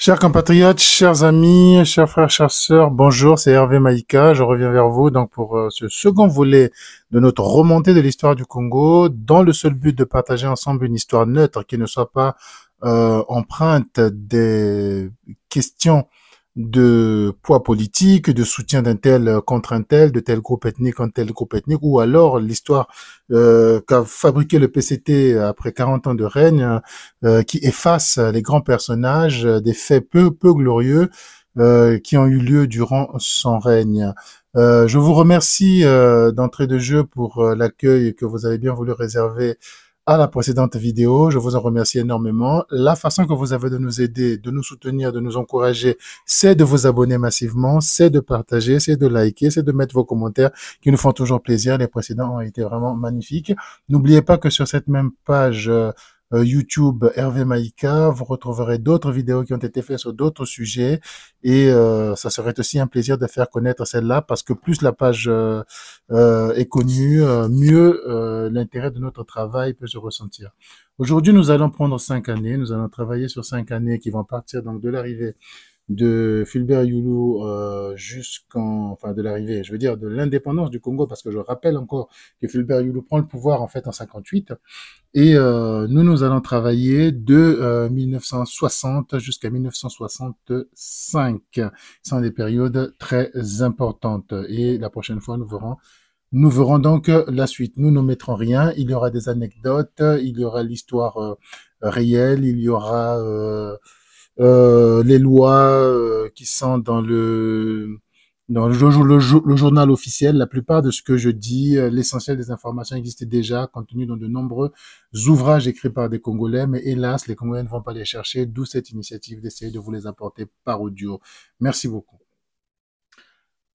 Chers compatriotes, chers amis, chers frères, chères sœurs, bonjour, c'est Hervé Maïka. Je reviens vers vous donc pour euh, ce second volet de notre remontée de l'histoire du Congo, dans le seul but de partager ensemble une histoire neutre qui ne soit pas euh, empreinte des questions de poids politique, de soutien d'un tel contre un tel, de tel groupe ethnique contre tel groupe ethnique, ou alors l'histoire euh, qu'a fabriqué le PCT après 40 ans de règne, euh, qui efface les grands personnages euh, des faits peu peu glorieux qui ont eu lieu durant son règne. je vous remercie d'entrée de jeu pour l'accueil que vous avez bien voulu réserver à la précédente vidéo. Je vous en remercie énormément. La façon que vous avez de nous aider, de nous soutenir, de nous encourager, c'est de vous abonner massivement, c'est de partager, c'est de liker, c'est de mettre vos commentaires qui nous font toujours plaisir. Les précédents ont été vraiment magnifiques. N'oubliez pas que sur cette même page, euh, euh, YouTube Hervé Maïka. Vous retrouverez d'autres vidéos qui ont été faites sur d'autres sujets et euh, ça serait aussi un plaisir de faire connaître celle-là parce que plus la page euh, est connue, mieux l'intérêt de notre travail peut se ressentir. Aujourd'hui, nous allons prendre cinq années. Nous allons travailler sur cinq années qui vont partir donc de l'arrivée de Fulbert Youlou euh, jusqu'en, enfin de l'arrivée, je veux dire de l'indépendance du Congo, parce que je rappelle encore que Fulbert Youlou prend le pouvoir en fait en 58, et euh, nous nous allons travailler de 1960 euh, jusqu'à 1965, sont des périodes très importantes, et la prochaine fois nous verrons nous verrons donc la suite. Nous ne mettrons rien. Il y aura des anecdotes, il y aura l'histoire réelle, il y aura euh, les lois euh, qui sont dans le dans le, journal officiel, la plupart de ce que je dis, euh, l'essentiel des informations existait déjà, contenu dans de nombreux ouvrages écrits par des Congolais, mais hélas, les Congolais ne vont pas les chercher, d'où cette initiative d'essayer de vous les apporter par audio. Merci beaucoup.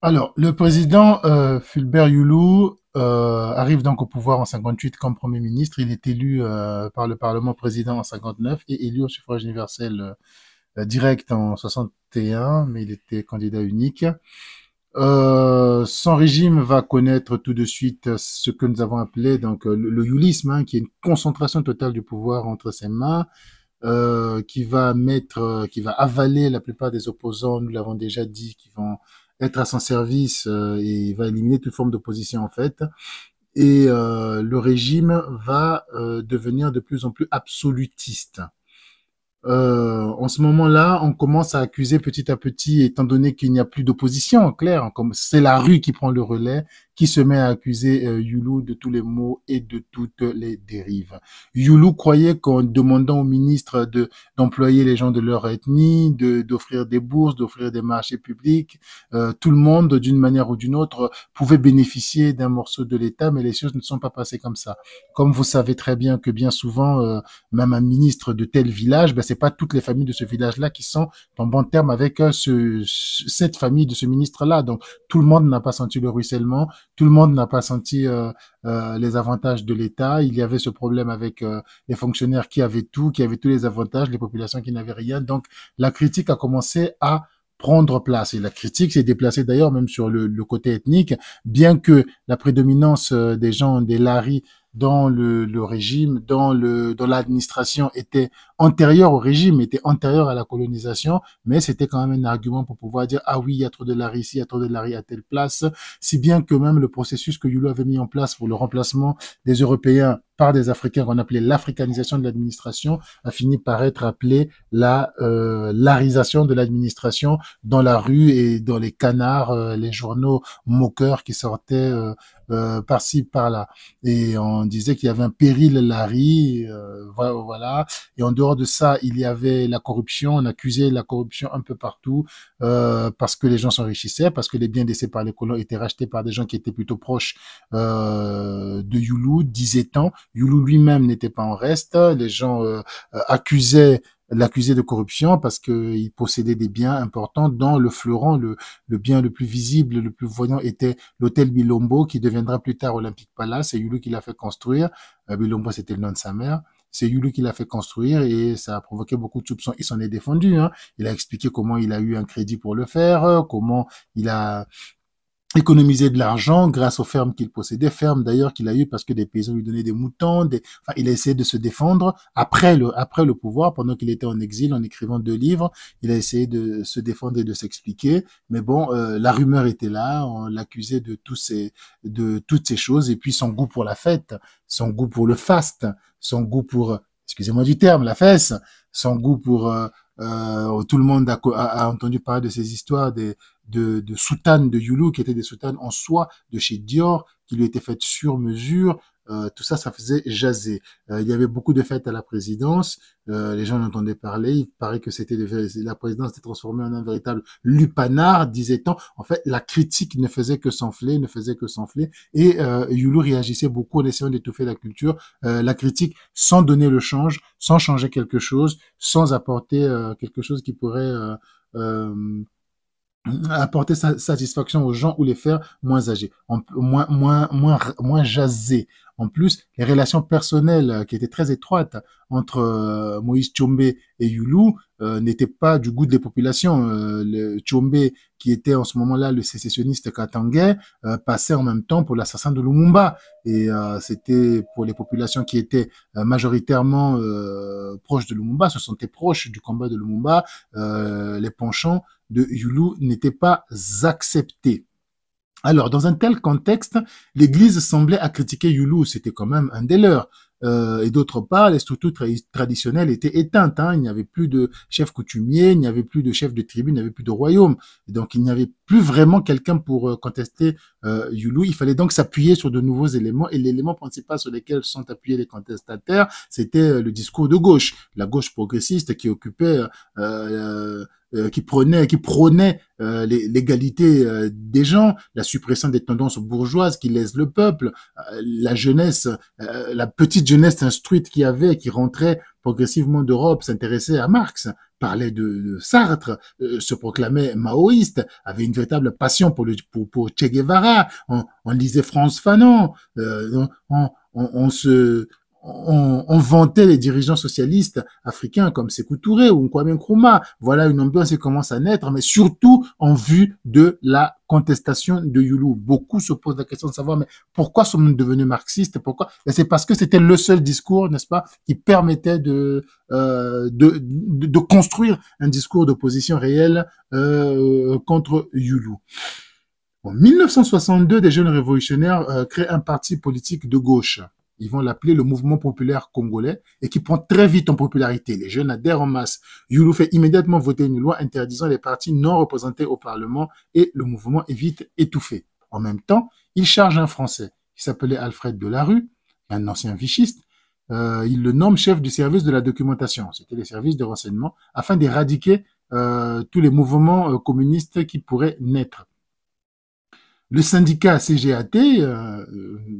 Alors, le président Fulbert Youlou arrive donc au pouvoir en 58 comme Premier ministre. Il est élu par le Parlement président en 59 et élu au suffrage universel euh, direct en 61, mais il était candidat unique. Euh, régime va connaître tout de suite ce que nous avons appelé donc euh, le, yulisme hein, qui est une concentration totale du pouvoir entre ses mains, euh, qui va mettre, euh, qui va avaler la plupart des opposants. Nous l'avons déjà dit, qui vont être à son service euh, et va éliminer toute forme d'opposition en fait. Et le régime va devenir de plus en plus absolutiste. Euh, en ce moment-là, on commence à accuser petit à petit, étant donné qu'il n'y a plus d'opposition, en clair, comme c'est la rue qui prend le relais, qui se met à accuser euh, Yulu de tous les maux et de toutes les dérives. Yulu croyait qu'en demandant au ministre de d'employer les gens de leur ethnie, de d'offrir des bourses, d'offrir des marchés publics, euh, tout le monde d'une manière ou d'une autre pouvait bénéficier d'un morceau de l'État, mais les choses ne sont pas passées comme ça. Comme vous savez très bien que bien souvent, euh, même un ministre de tel village, ben c'est pas toutes les familles de ce village-là qui sont en bon terme avec euh, ce, cette famille de ce ministre-là. Donc tout le monde n'a pas senti le ruissellement tout le monde n'a pas senti euh, euh, les avantages de l'État. Il y avait ce problème avec euh, les fonctionnaires qui avaient tout, qui avaient tous les avantages, les populations qui n'avaient rien. Donc la critique a commencé à prendre place. Et la critique s'est déplacée d'ailleurs même sur le, le, côté ethnique, bien que la prédominance des gens des Laris dans le, régime, dans le dans l'administration était antérieure au régime, était antérieure à la colonisation, mais c'était quand même un argument pour pouvoir dire ah oui, il y a trop de la ici, il y a trop de lari à telle place, si bien que même le processus que Yulu avait mis en place pour le remplacement des Européens par des Africains qu'on appelait l'africanisation de l'administration a fini par être appelé la euh, l'arisation de l'administration dans la rue et dans les canards, euh, les journaux moqueurs qui sortaient euh, euh, par-ci par-là. Et on disait qu'il y avait un péril laris. voilà, Et en dehors de ça, il y avait la corruption. On accusait la corruption un peu partout parce que les gens s'enrichissaient, parce que les biens laissés par les colons étaient rachetés par des gens qui étaient plutôt proches de Yulu, disait-on Yulu lui-même n'était pas en reste. Les gens euh, euh, accusaient l'accusé de corruption parce qu'il possédait des biens importants dans le fleuron. Le, bien le plus visible, le plus voyant était l'hôtel Bilombo qui deviendra plus tard Olympic Palace. C'est Yulu qui l'a fait construire. Euh, Bilombo, c'était le nom de sa mère c'est Yulu qui l'a fait construire et ça a provoqué beaucoup de soupçons. Il s'en est défendu. Hein. Il a expliqué comment il a eu un crédit pour le faire, comment il a économiser de l'argent grâce aux fermes qu'il possédait, fermes d'ailleurs qu'il a eues parce que des paysans lui donnaient des moutons, des... Enfin, il a essayé de se défendre après le, après le pouvoir, pendant qu'il était en exil en écrivant deux livres, il a essayé de se défendre et de s'expliquer, mais bon, euh, la rumeur était là, on l'accusait de, tous ces, de toutes ces choses, et puis son goût pour la fête, son goût pour le faste, son goût pour, excusez-moi du terme, la fesse, son goût pour... Euh, euh, tout le monde a, a, entendu parler de ces histoires des, de, de soutanes de Yulu qui étaient des soutanes en soie de chez Dior qui lui étaient faites sur mesure. Euh, tout ça, ça faisait jaser. Euh, il y avait beaucoup de fêtes à la présidence. Euh, les gens entendaient parler. Il paraît que c'était la présidence s'était transformée en un véritable lupanard, disait-on. En fait, la critique ne faisait que s'enfler, ne faisait que s'enfler. Et euh, Yulu réagissait beaucoup en essayant d'étouffer la culture, euh, la critique, sans donner le change, sans changer quelque chose, sans apporter quelque chose qui pourrait apporter sa satisfaction aux gens ou les faire moins âgés, moins, moins, moins, moins jasés. En plus, les relations personnelles euh, qui étaient très étroites entre euh, Moïse Tchombe et Yulu euh, n'étaient pas du goût des populations. Euh, le Tchombe, qui était en ce moment-là le sécessionniste katangais, passait en même temps pour l'assassin de Lumumba. Et c'était pour les populations qui étaient majoritairement proches de Lumumba, se sentaient proches du combat de Lumumba, les penchants de Yulu n'était pas accepté. Alors, dans un tel contexte, l'Église semblait à critiquer Yulu, c'était quand même un des leurs. Euh, et d'autre part, les structures traditionnelles étaient éteintes. Hein. Il n'y avait plus de chef coutumier, il n'y avait plus de chef de tribu, il n'y avait plus de royaume. donc, il n'y avait plus vraiment quelqu'un pour euh, contester euh, Yulou. Il fallait donc s'appuyer sur de nouveaux éléments. Et l'élément principal sur lequel sont appuyés les contestataires, c'était le discours de gauche, la gauche progressiste qui occupait euh, qui prenait, qui prônait euh, l'égalité euh, des gens, la suppression des tendances bourgeoises qui laissent le peuple, la jeunesse, la petite jeunesse instruite qui avait, qui rentrait progressivement d'Europe, s'intéressait à Marx, parlait de, Sartre, se proclamait maoïste, avait une véritable passion pour, le, pour, pour Che Guevara, on, lisait France Fanon, on, on, se on, vantait les dirigeants socialistes africains comme Sekou Touré ou Kwame Nkrumah. Voilà une ambiance qui commence à naître, mais surtout en vue de la contestation de Yulu. Beaucoup se posent la question de savoir, mais pourquoi sommes-nous devenus marxistes Pourquoi ben, C'est parce que c'était le seul discours, n'est-ce pas, qui permettait de, euh, de, construire un discours d'opposition réelle euh, contre Yulu. En 1962, des jeunes révolutionnaires euh, créent un parti politique de gauche. Ils vont l'appeler le mouvement populaire congolais et qui prend très vite en popularité. Les jeunes adhèrent en masse. Youlou fait immédiatement voter une loi interdisant les partis non représentés au Parlement et le mouvement est vite étouffé. En même temps, il charge un Français qui s'appelait Alfred Delarue, un ancien vichiste. Euh, il le nomme chef du service de la documentation, c'était les services de renseignement, afin d'éradiquer euh, tous les mouvements euh, communistes qui pourraient naître. Le syndicat CGAT,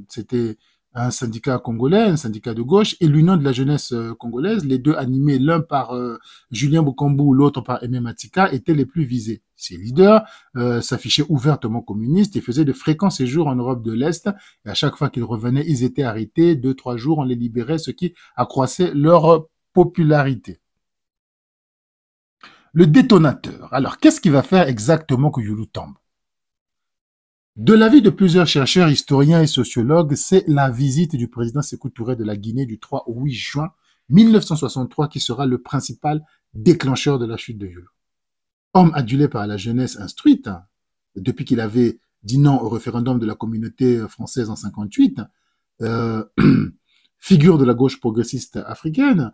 c'était un syndicat congolais, un syndicat de gauche, et l'Union de la jeunesse euh, congolaise, les deux animés l'un par euh, Julien ou l'autre par Aimé Matika, étaient les plus visés. Ces leaders euh, s'affichaient ouvertement communistes et faisaient de fréquents séjours en Europe de l'Est. Et à chaque fois qu'ils revenaient, ils étaient arrêtés. Deux, trois jours, on les libérait, ce qui accroissait leur popularité. Le détonateur. Alors, qu'est-ce qui va faire exactement que Yulu tombe de l'avis de plusieurs chercheurs, historiens et sociologues, c'est la visite du président Sekou de la Guinée du 3 au 8 juin 1963 qui sera le principal déclencheur de la chute de Yulou. Homme adulé par la jeunesse instruite, depuis qu'il avait dit non au référendum de la communauté française en 58, euh, figure de la gauche progressiste africaine,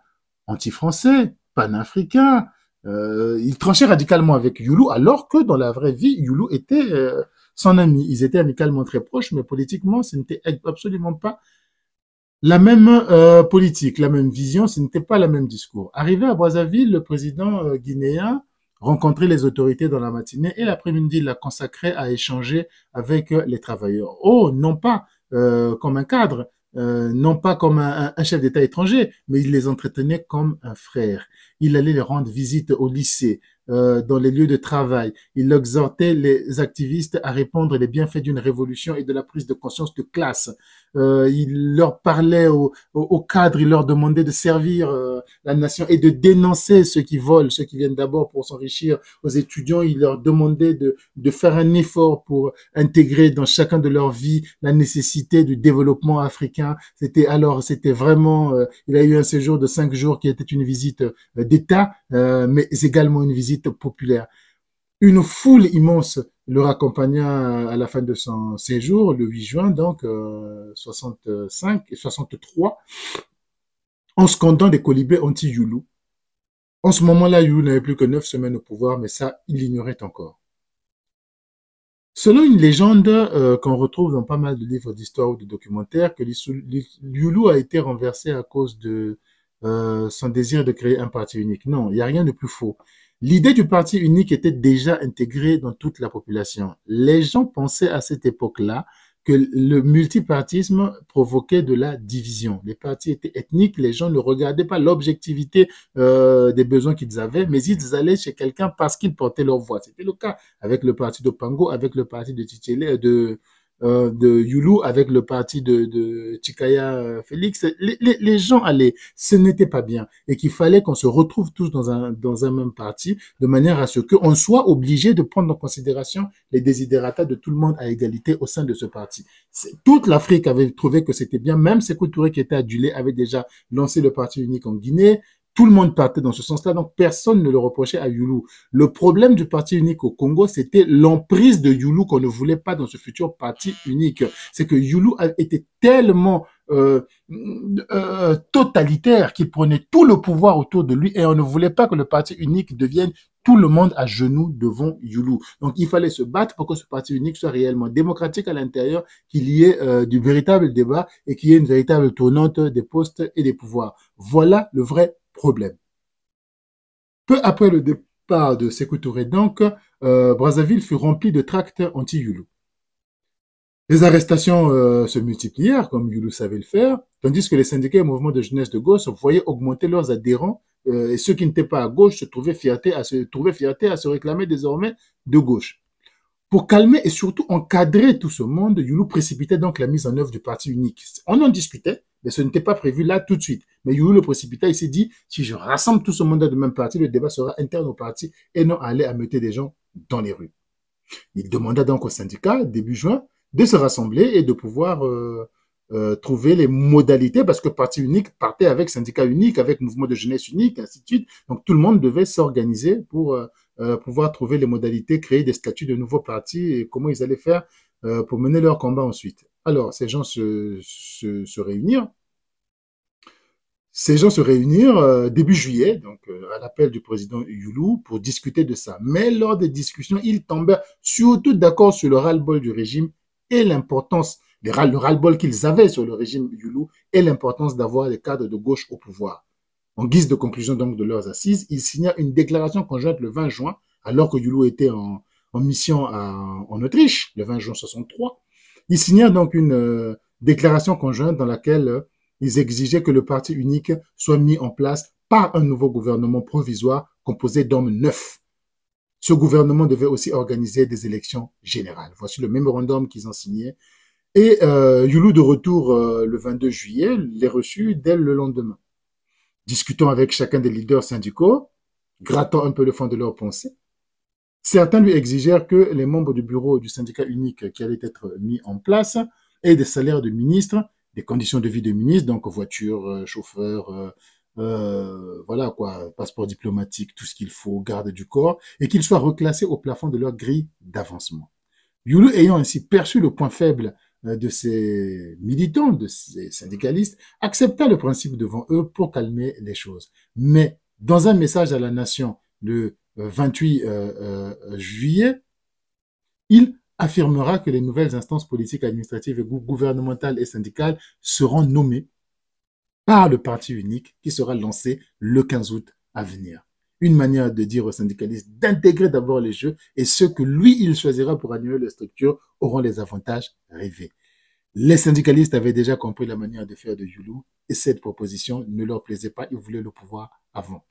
anti-français, panafricain, euh, il tranchait radicalement avec Yulu alors que dans la vraie vie, Yulu était euh, son ami. Ils étaient amicalement très proches, mais politiquement, ce n'était absolument pas la même euh, politique, la même vision, ce n'était pas le même discours. Arrivé à Brazzaville, le président euh, guinéen rencontrait les autorités dans la matinée et l'après-midi il l'a consacrait à échanger avec euh, les travailleurs. Oh, non pas comme un cadre, non pas comme un, un chef d'État étranger, mais il les entretenait comme un frère il allait les rendre visite au lycée, euh, dans les lieux de travail. Il exhortait les activistes à répondre les bienfaits d'une révolution et de la prise de conscience de classe. Euh, il leur parlait au, cadre, il leur demandait de servir euh, la nation et de dénoncer ceux qui volent, ceux qui viennent d'abord pour s'enrichir aux étudiants. Il leur demandait de, faire un effort pour intégrer dans chacun de leur vie la nécessité du développement africain. C'était alors, c'était vraiment, il a eu un séjour de cinq jours qui était une visite d'État, euh, mais également une visite populaire. Une foule immense le accompagna à la fin de son séjour, le 8 juin, donc 65 et 63, en scandant des colibés anti youlou En ce moment-là, Youlou n'avait plus que neuf semaines au pouvoir, mais ça, il l'ignorait encore. Selon une légende euh, qu'on retrouve dans pas mal de livres d'histoire ou de documentaires, que Yulu a été renversé à cause de euh, son désir de créer un parti unique. Non, il n'y a rien de plus faux. L'idée du parti unique était déjà intégrée dans toute la population. Les gens pensaient à cette époque-là que le multipartisme provoquait de la division. Les partis étaient ethniques, les gens ne regardaient pas l'objectivité euh, des besoins qu'ils avaient, mais ils allaient chez quelqu'un parce qu'ils portaient leur voix. C'était le cas avec le parti de Pango, avec le parti de Titele, euh, de, euh, de Yulu avec le parti de, de Chikaya euh, Félix. Les, les, gens allaient, ce n'était pas bien et qu'il fallait qu'on se retrouve tous dans un, dans un même parti de manière à ce qu'on soit obligé de prendre en considération les désidératas de tout le monde à égalité au sein de ce parti. Toute l'Afrique avait trouvé que c'était bien, même Sekou Touré qui était adulé avait déjà lancé le parti unique en Guinée. Tout le monde partait dans ce sens-là, donc personne ne le reprochait à Yulu. Le problème du parti unique au Congo, c'était l'emprise de Yulu qu'on ne voulait pas dans ce futur parti unique. C'est que Yulu était tellement euh, euh, totalitaire qu'il prenait tout le pouvoir autour de lui et on ne voulait pas que le parti unique devienne tout le monde à genoux devant Yulu. Donc il fallait se battre pour que ce parti unique soit réellement démocratique à l'intérieur, qu'il y ait euh, du véritable débat et qu'il y ait une véritable tournante des postes et des pouvoirs. Voilà le vrai problème. Peu après le départ de Sékou Touré, donc, euh, Brazzaville fut rempli de tracts anti-Yulu. Les arrestations euh, se multiplièrent, comme Yulu savait le faire, tandis que les syndicats et mouvements de jeunesse de gauche voyaient augmenter leurs adhérents euh, et ceux qui n'étaient pas à gauche se trouvaient fiatés à se, trouvaient fierté à se réclamer désormais de gauche. Pour calmer et surtout encadrer tout ce monde, Yulu précipitait donc la mise en œuvre du parti unique. On en discutait, mais ce n'était pas prévu là tout de suite. Mais Youlou le précipita, il s'est dit, si je rassemble tout ce monde de même parti, le débat sera interne au parti et non aller ameuter des gens dans les rues. Il demanda donc au syndicat, début juin, de se rassembler et de pouvoir euh, euh, trouver les modalités, parce que parti unique partait avec syndicat unique, avec mouvement de jeunesse unique, ainsi de suite. Donc tout le monde devait s'organiser pour euh, pouvoir trouver les modalités, créer des statuts de nouveaux partis et comment ils allaient faire pour mener leur combat ensuite. Alors, ces gens se, réunirent. Ces gens se euh, début juillet, donc euh, à l'appel du président Yulou, pour discuter de ça. Mais lors des discussions, ils tombèrent surtout d'accord sur le ras-le-bol du régime et l'importance, le ras-le-bol qu'ils avaient sur le régime Yulou et l'importance d'avoir des cadres de gauche au pouvoir. En guise de conclusion donc de leurs assises, ils signèrent une déclaration conjointe le 20 juin, alors que Yulou était en, mission en Autriche, le 20 juin 63. Ils signèrent donc une euh, déclaration conjointe dans laquelle euh, ils exigeaient que le parti unique soit mis en place par un nouveau gouvernement provisoire composé d'hommes neufs. Ce gouvernement devait aussi organiser des élections générales. Voici le mémorandum qu'ils ont signé. Et euh, Youlou de retour le 22 juillet, les reçut dès le lendemain. Discutant avec chacun des leaders syndicaux, grattant un peu le fond de leurs pensées, Certains lui exigèrent que les membres du bureau du syndicat unique qui allait être mis en place aient des salaires de ministres, des conditions de vie de ministre, donc voiture, euh, chauffeur, euh, euh, voilà quoi, passeport diplomatique, tout ce qu'il faut, garde du corps, et qu'ils soient reclassés au plafond de leur grille d'avancement. Yulu ayant ainsi perçu le point faible de ces militants, de ces syndicalistes, accepta le principe devant eux pour calmer les choses. Mais dans un message à la nation le 28 euh, euh, euh, juillet, il affirmera que les nouvelles instances politiques, administratives, gouvernementales et syndicales seront nommées par le parti unique qui sera lancé le 15 août à venir. Une manière de dire aux syndicalistes d'intégrer d'abord les jeux et ceux que lui, il choisira pour annuler les structures auront les avantages rêvés. Les syndicalistes avaient déjà compris la manière de faire de Yulou et cette proposition ne leur plaisait pas, ils voulaient le pouvoir avant.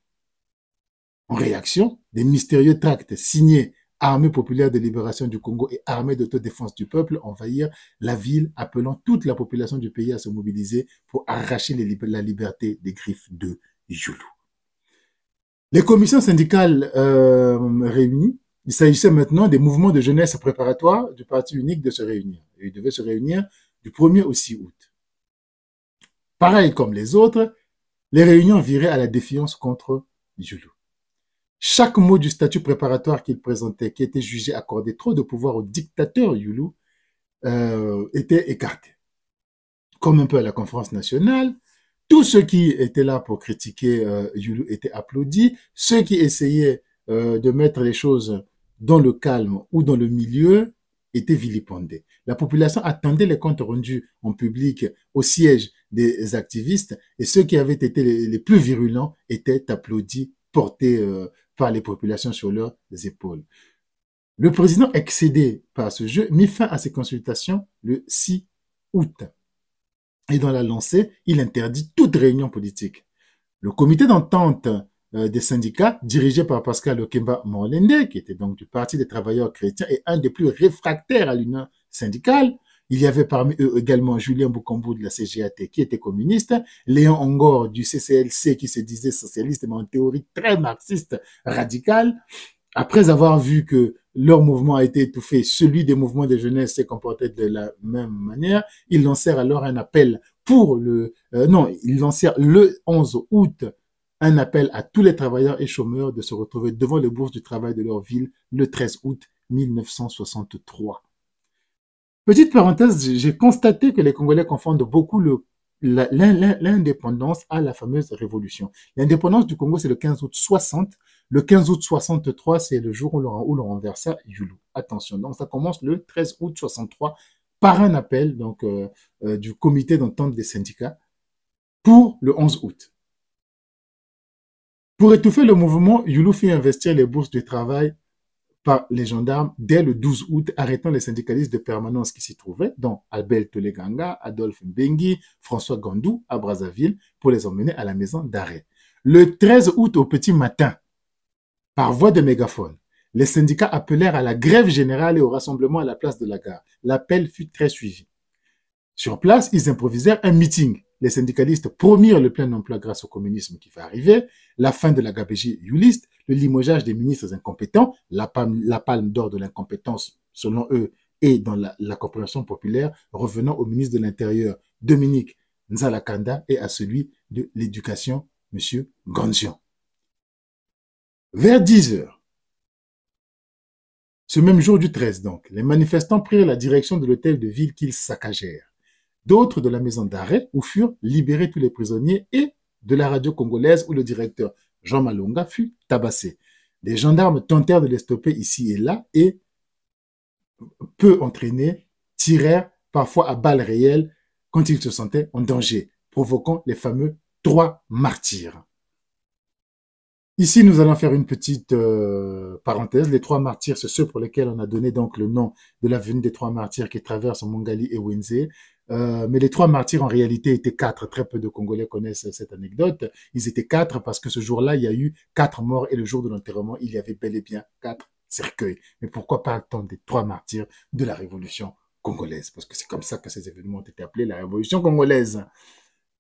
En réaction, des mystérieux tracts signés Armée populaire de libération du Congo et Armée d'autodéfense du peuple envahirent la ville, appelant toute la population du pays à se mobiliser pour arracher la liberté des griffes de Yulu. Les commissions syndicales euh, réunies, il s'agissait maintenant des mouvements de jeunesse préparatoires du Parti unique de se réunir. ils devaient se réunir du 1er au 6 août. Pareil comme les autres, les réunions viraient à la défiance contre Yulu. Chaque mot du statut préparatoire qu'il présentait, qui était jugé accorder trop de pouvoir au dictateur Yulu, euh, était écarté. Comme un peu à la conférence nationale, tous ceux qui étaient là pour critiquer euh, Yulu étaient applaudis. Ceux qui essayaient euh, de mettre les choses dans le calme ou dans le milieu étaient vilipendés. La population attendait les comptes rendus en public au siège des activistes et ceux qui avaient été les, plus virulents étaient applaudis, portés euh, par les populations sur leurs épaules. Le président, excédé par ce jeu, mit fin à ses consultations le 6 août. Et dans la lancée, il interdit toute réunion politique. Le comité d'entente euh, des syndicats, dirigé par Pascal Okemba Morlende, qui était donc du Parti des travailleurs chrétiens et un des plus réfractaires à l'union syndicale, il y avait parmi eux également Julien Boucambou de la CGAT qui était communiste, Léon Angor du CCLC qui se disait socialiste mais en théorie très marxiste radical. Après avoir vu que leur mouvement a été étouffé, celui des mouvements de jeunesse s'est comporté de la même manière, ils lancèrent alors un appel pour le... Euh, non, ils lancèrent le 11 août un appel à tous les travailleurs et chômeurs de se retrouver devant les bourses du travail de leur ville le 13 août 1963. Petite parenthèse, j'ai constaté que les Congolais confondent beaucoup l'indépendance à la fameuse révolution. L'indépendance du Congo, c'est le 15 août 60. Le 15 août 63, c'est le jour où l'on, renversa Yulu. Attention, donc ça commence le 13 août 63 par un appel donc euh, euh, du comité d'entente des syndicats pour le 11 août. Pour étouffer le mouvement, Yulu fait investir les bourses de travail les gendarmes dès le 12 août, arrêtant les syndicalistes de permanence qui s'y trouvaient, dont Albert Toleganga, Adolphe Mbengui, François Gandou à Brazzaville, pour les emmener à la maison d'arrêt. Le 13 août au petit matin, par voie de mégaphone, les syndicats appelèrent à la grève générale et au rassemblement à la place de la gare. L'appel fut très suivi. Sur place, ils improvisèrent un meeting. Les syndicalistes promirent le plein emploi grâce au communisme qui va arriver, la fin de la gabégie yuliste le limogeage des ministres incompétents, la palme, d'or de l'incompétence, selon eux, et dans la, coopération populaire, revenant au ministre de l'Intérieur, Dominique Nzalakanda, et à celui de l'Éducation, M. Gansion. Vers 10 h ce même jour du 13 donc, les manifestants prirent la direction de l'hôtel de ville qu'ils saccagèrent, d'autres de la maison d'arrêt où furent libérés tous les prisonniers et de la radio congolaise où le directeur Jean Malonga fut tabassé. Les gendarmes tentèrent de les stopper ici et là et, peu entraînés, tirèrent parfois à balles réelles quand ils se sentaient en danger, provoquant les fameux trois martyrs. Ici, nous allons faire une petite euh, parenthèse. Les trois martyrs, c'est ceux pour lesquels on a donné donc le nom de l'avenue des trois martyrs qui traverse Mongali et Wenzé. Euh, mais les trois martyrs, en réalité, étaient quatre. Très peu de Congolais connaissent cette anecdote. Ils étaient quatre parce que ce jour-là, il y a eu quatre morts et le jour de l'enterrement, il y avait bel et bien quatre cercueils. Mais pourquoi parle t des trois martyrs de la Révolution congolaise Parce que c'est comme ça que ces événements ont été appelés la Révolution congolaise.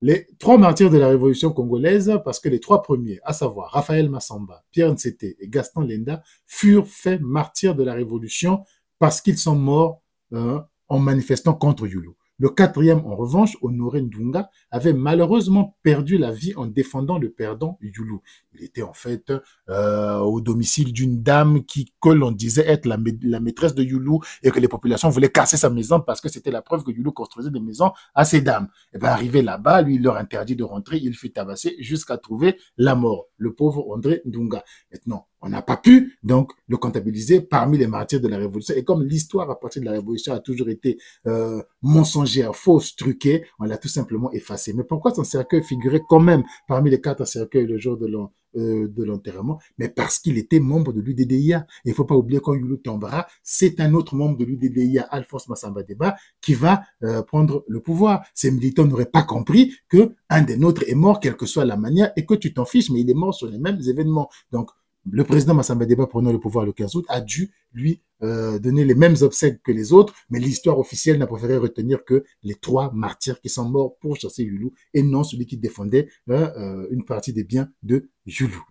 Les trois martyrs de la Révolution congolaise, parce que les trois premiers, à savoir Raphaël Massamba, Pierre Nceté et Gaston Lenda, furent faits martyrs de la Révolution parce qu'ils sont morts hein, en manifestant contre Yulu. Le quatrième, en revanche, Honoré Ndunga, avait malheureusement perdu la vie en défendant le perdant Yulou. Il était en fait euh, au domicile d'une dame qui, que l'on disait être la, maîtresse de Yulou et que les populations voulaient casser sa maison parce que c'était la preuve que Yulu construisait des maisons à ces dames. Et eh bien, arrivé là-bas, lui, il leur interdit de rentrer, il fut avassé jusqu'à trouver la mort le pauvre André Ndunga. Maintenant, on n'a pas pu donc le comptabiliser parmi les martyrs de la Révolution. Et comme l'histoire à partir de la Révolution a toujours été euh, mensongère, fausse, truquée, on l'a tout simplement effacé. Mais pourquoi son cercueil figurait quand même parmi les quatre cercueils le jour de l'An euh, de l'enterrement, mais parce qu'il était membre de l'UDDIA. Il ne faut pas oublier qu'en Yulu Tambara, c'est un autre membre de l'UDDIA, Alphonse Massamba Deba, qui va euh, prendre le pouvoir. Ces militants n'auraient pas compris que un des nôtres est mort, quelle que soit la manière, et que tu t'en fiches, mais il est mort sur les mêmes événements. Donc, le président Massamba Déba prenant le pouvoir le 15 août a dû lui euh, donner les mêmes obsèques que les autres, mais l'histoire officielle n'a préféré retenir que les trois martyrs qui sont morts pour chasser Yulou, et non celui qui défendait hein, euh, une partie des biens de Yulou.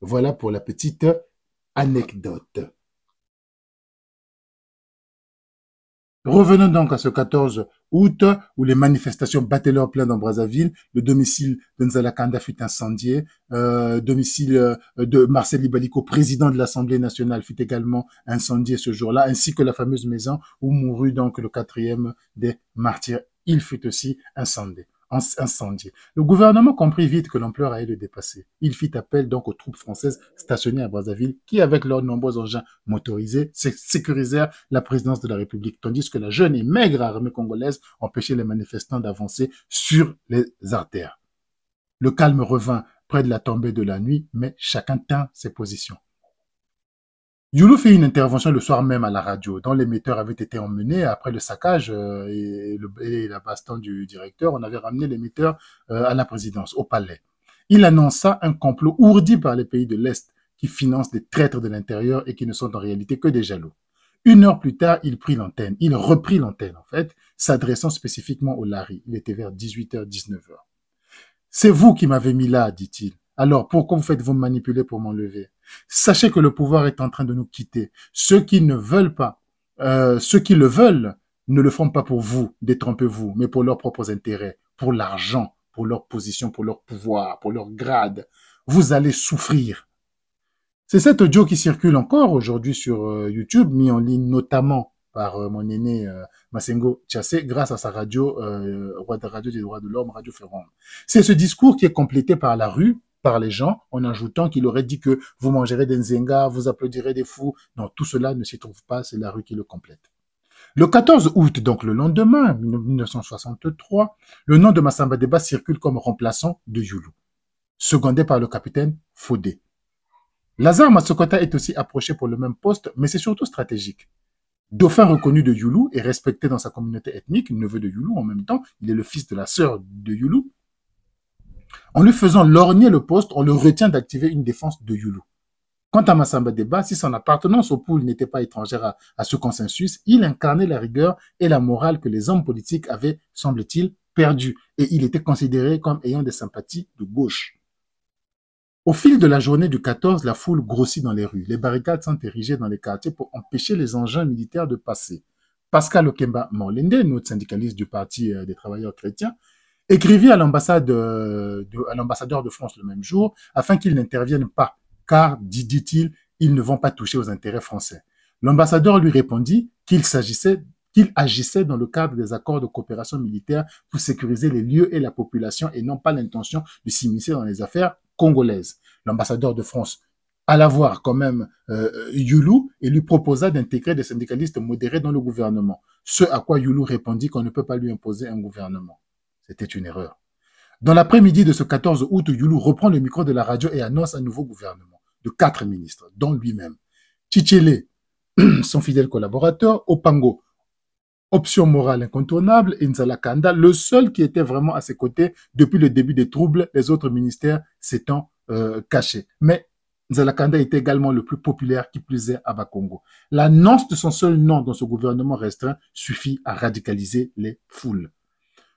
Voilà pour la petite anecdote. Revenons donc à ce 14 août, où les manifestations battaient leur plein dans Brazzaville. Le domicile de Nzalakanda fut incendié. le euh, domicile euh, de Marcel Libalico, président de l'Assemblée nationale, fut également incendié ce jour-là, ainsi que la fameuse maison où mourut donc le quatrième des martyrs. Il fut aussi incendié. Le gouvernement comprit vite que l'ampleur allait le dépasser. Il fit appel donc aux troupes françaises stationnées à Brazzaville, qui, avec leurs nombreux engins motorisés, sécurisèrent la présidence de la République, tandis que la jeune et maigre armée congolaise empêchait les manifestants d'avancer sur les artères. Le calme revint près de la tombée de la nuit, mais chacun tint ses positions. Yulu fait une intervention le soir même à la radio, dont l'émetteur avait été emmené après le saccage euh, et, le, la baston du directeur. On avait ramené l'émetteur euh, à la présidence, au palais. Il annonça un complot ourdi par les pays de l'Est qui financent des traîtres de l'intérieur et qui ne sont en réalité que des jaloux. Une heure plus tard, il prit l'antenne. Il reprit l'antenne, en fait, s'adressant spécifiquement au Larry. Il était vers 18h, 19h. C'est vous qui m'avez mis là, dit-il. Alors pourquoi vous faites-vous manipuler pour m'enlever Sachez que le pouvoir est en train de nous quitter. Ceux qui ne veulent pas, euh, ceux qui le veulent, ne le font pas pour vous, détrompez-vous, mais pour leurs propres intérêts, pour l'argent, pour leur position, pour leur pouvoir, pour leur grade. Vous allez souffrir. C'est cet audio qui circule encore aujourd'hui sur euh, YouTube, mis en ligne notamment par euh, mon aîné Massengo Tchassé grâce à sa radio, euh, Radio des droits de l'homme, Radio Ferrand C'est ce discours qui est complété par la rue, par les gens en ajoutant qu'il aurait dit que vous mangerez des Nzenga, vous applaudirez des fous. Non, tout cela ne s'y trouve pas, c'est la rue qui le complète. Le 14 août, donc le lendemain, 1963, le nom de Massamba Deba circule comme remplaçant de Yulu, secondé par le capitaine Fodé. Lazare Massokota est aussi approché pour le même poste, mais c'est surtout stratégique. Dauphin reconnu de Yulu et respecté dans sa communauté ethnique, neveu de Yulu en même temps, il est le fils de la sœur de Yulu, en lui faisant lorgner le poste, on le retient d'activer une défense de Yulu. Quant à Massamba Deba, si son appartenance au poule n'était pas étrangère à, ce consensus, il incarnait la rigueur et la morale que les hommes politiques avaient, semble-t-il, perdu, et il était considéré comme ayant des sympathies de gauche. Au fil de la journée du 14, la foule grossit dans les rues. Les barricades sont érigées dans les quartiers pour empêcher les engins militaires de passer. Pascal Okemba Morlinde, notre syndicaliste du Parti euh, des travailleurs chrétiens, Écrivit euh, à l'ambassadeur de, France le même jour afin qu'il n'intervienne pas, car, dit-il, ils ne vont pas toucher aux intérêts français. L'ambassadeur lui répondit qu'il s'agissait qu'il agissait dans le cadre des accords de coopération militaire pour sécuriser les lieux et la population et non pas l'intention de s'immiscer dans les affaires congolaises. L'ambassadeur de France alla voir quand même euh, euh, Youlou Yulu et lui proposa d'intégrer des syndicalistes modérés dans le gouvernement, ce à quoi Yulu répondit qu'on ne peut pas lui imposer un gouvernement. C'était une erreur. Dans l'après-midi de ce 14 août, Yulu reprend le micro de la radio et annonce un nouveau gouvernement de quatre ministres, dont lui-même. Chichele, son fidèle collaborateur, Opango, option morale incontournable, et Nzalakanda, le seul qui était vraiment à ses côtés depuis le début des troubles, les autres ministères s'étant euh, cachés. Mais Nzalakanda était également le plus populaire qui plaisait à Bakongo. L'annonce de son seul nom dans ce gouvernement restreint suffit à radicaliser les foules.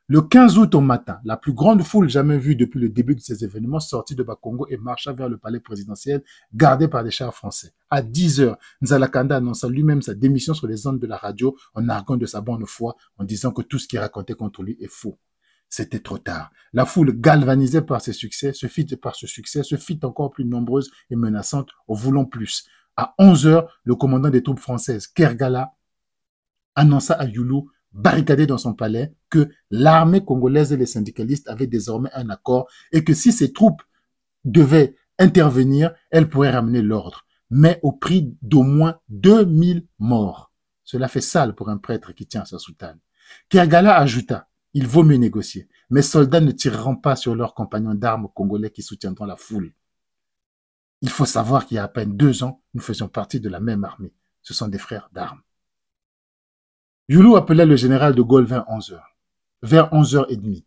Le 15 août au matin, la plus grande foule jamais vue depuis le début de ces événements sortit de Bakongo et marcha vers le palais présidentiel gardé par des chars français. À 10 heures, Nzalakanda annonça lui-même sa démission sur les ondes de la radio en arguant de sa bonne foi en disant que tout ce qu'il racontait contre lui est faux. C'était trop tard. La foule galvanisée par ses succès se fit par ce succès se fit encore plus nombreuse et menaçante en voulant plus. À 11 heures, le commandant des troupes françaises, Kergala, annonça à Yulu barricadé dans son palais, que l'armée congolaise et les syndicalistes avaient désormais un accord et que si ces troupes devaient intervenir, elles pourraient ramener l'ordre, mais au prix d'au moins 2000 morts. Cela fait sale pour un prêtre qui tient sa soutane. Kergala ajouta, il vaut mieux négocier. Mes soldats ne tireront pas sur leurs compagnons d'armes congolais qui soutiendront la foule. Il faut savoir qu'il y a à peine deux ans, nous faisions partie de la même armée. Ce sont des frères d'armes. Yulu appela le général de Gaulle vers 11 heures, vers 11 h et demie.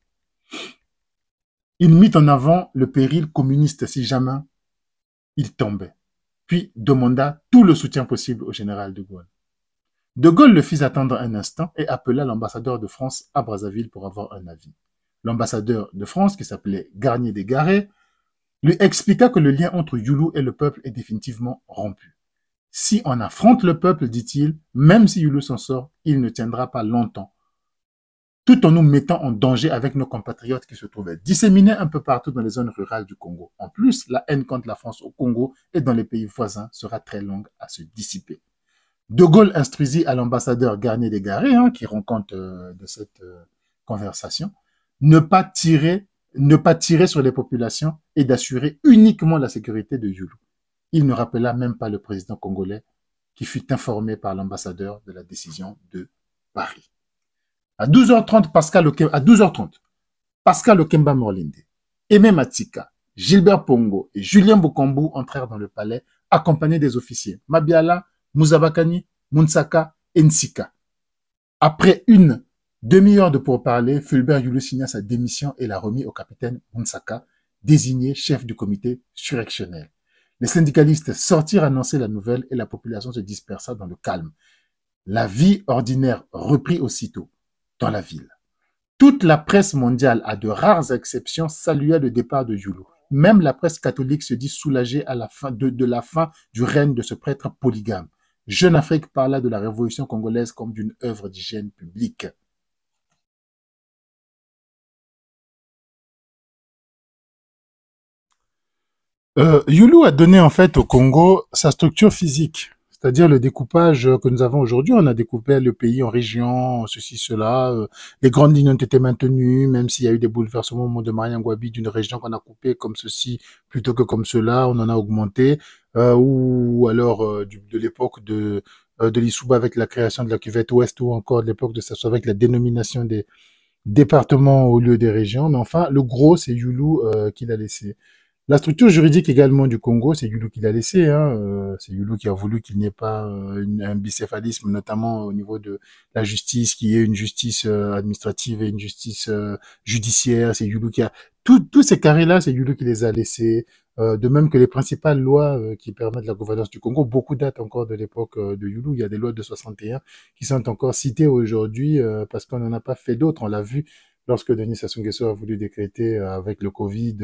Il mit en avant le péril communiste si jamais il tombait, puis demanda tout le soutien possible au général de Gaulle. De Gaulle le fit attendre un instant et appela l'ambassadeur de France à Brazzaville pour avoir un avis. L'ambassadeur de France, qui s'appelait Garnier garets lui expliqua que le lien entre Yulou et le peuple est définitivement rompu. Si on affronte le peuple, dit-il, même si Yulu s'en sort, il ne tiendra pas longtemps. Tout en nous mettant en danger avec nos compatriotes qui se trouvaient disséminés un peu partout dans les zones rurales du Congo. En plus, la haine contre la France au Congo et dans les pays voisins sera très longue à se dissiper. De Gaulle instruisit à l'ambassadeur Garnier des hein, qui rend compte euh, de cette euh, conversation, ne pas tirer, ne pas tirer sur les populations et d'assurer uniquement la sécurité de Yulu. Il ne rappela même pas le président congolais qui fut informé par l'ambassadeur de la décision de Paris. À 12h30, Pascal Okemba, à Aimé Matsika, Gilbert Pongo et Julien Bukambu entrèrent dans le palais accompagnés des officiers Mabiala, Mouzabakani, Mounsaka et Nsika. Après une demi-heure de pourparlers, Fulbert Yulu signa sa démission et la remit au capitaine Mounsaka, désigné chef du comité surrectionnel. Les syndicalistes sortirent annoncer la nouvelle et la population se dispersa dans le calme. La vie ordinaire reprit aussitôt dans la ville. Toute la presse mondiale, à de rares exceptions, salua le départ de Yulu. Même la presse catholique se dit soulagée à la fin de, de la fin du règne de ce prêtre polygame. Jeune Afrique parla de la révolution congolaise comme d'une œuvre d'hygiène publique. Euh, Yulu a donné en fait au Congo sa structure physique, c'est-à-dire le découpage euh, que nous avons aujourd'hui. On a découpé le pays en régions, ceci, cela. Euh, les grandes lignes ont été maintenues, même s'il y a eu des bouleversements au moment de Mariangwabi d'une région qu'on a coupée comme ceci plutôt que comme cela, on en a augmenté. ou alors de l'époque de, de avec la création de la cuvette ouest ou encore de l'époque de Sassou avec la dénomination des départements au lieu des régions. Mais enfin, le gros, c'est Yulu qu'il a laissé. La structure juridique également du Congo, c'est Yulu qui l'a laissé. Hein, euh, c'est Yulu qui a voulu qu'il n'y ait pas euh, un bicéphalisme, notamment au niveau de la justice, qui est une justice euh, administrative et une justice judiciaire. C'est Yulu qui a tous ces carrés-là, c'est Yulu qui les a laissés. de même que les principales lois qui permettent la gouvernance du Congo, beaucoup datent encore de l'époque de Yulu. Il y a des lois de 61 qui sont encore citées aujourd'hui parce qu'on n'en a pas fait d'autres. On l'a vu lorsque Denis Sassou Nguesso a voulu décréter avec le Covid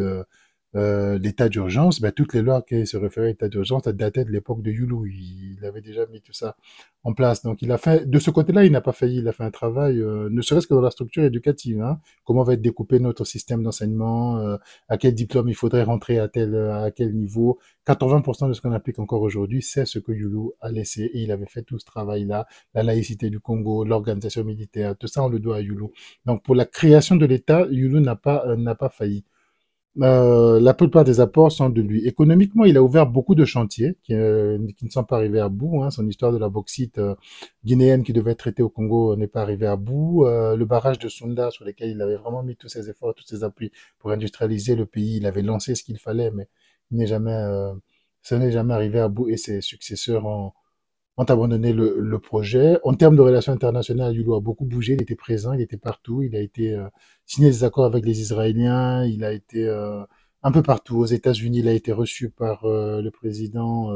euh, l'état d'urgence, ben, toutes les lois qui se référaient à l'état d'urgence dataient de l'époque de Yulu. Il, avait déjà mis tout ça en place. Donc, il a fait, de ce côté-là, il n'a pas failli. Il a fait un travail, euh, ne serait-ce que dans la structure éducative. Hein. comment va être découpé notre système d'enseignement euh, À quel diplôme il faudrait rentrer à à quel niveau 80% de ce qu'on applique encore aujourd'hui, c'est ce que Yulu a laissé. Et il avait fait tout ce travail-là, la laïcité du Congo, l'organisation militaire, tout ça, on le doit à Yulu. Donc, pour la création de l'État, Yulu n'a n'a pas failli. Euh, la plupart des apports sont de lui. Économiquement, il a ouvert beaucoup de chantiers qui, euh, ne sont pas arrivés à bout. Hein. Son histoire de la bauxite euh, guinéenne qui devait être traitée au Congo n'est pas arrivée à bout. le barrage de Sunda, sur lequel il avait vraiment mis tous ses efforts, tous ses appuis pour industrialiser le pays, il avait lancé ce qu'il fallait, mais n'est jamais, ça n'est jamais arrivé à bout et ses successeurs ont ont abandonné le, projet. En termes de relations internationales, Yulu a beaucoup bougé, il était présent, il était partout, il a été euh, signé des accords avec les Israéliens, il a été euh, un peu partout. Aux États-Unis, il a été reçu par euh, le président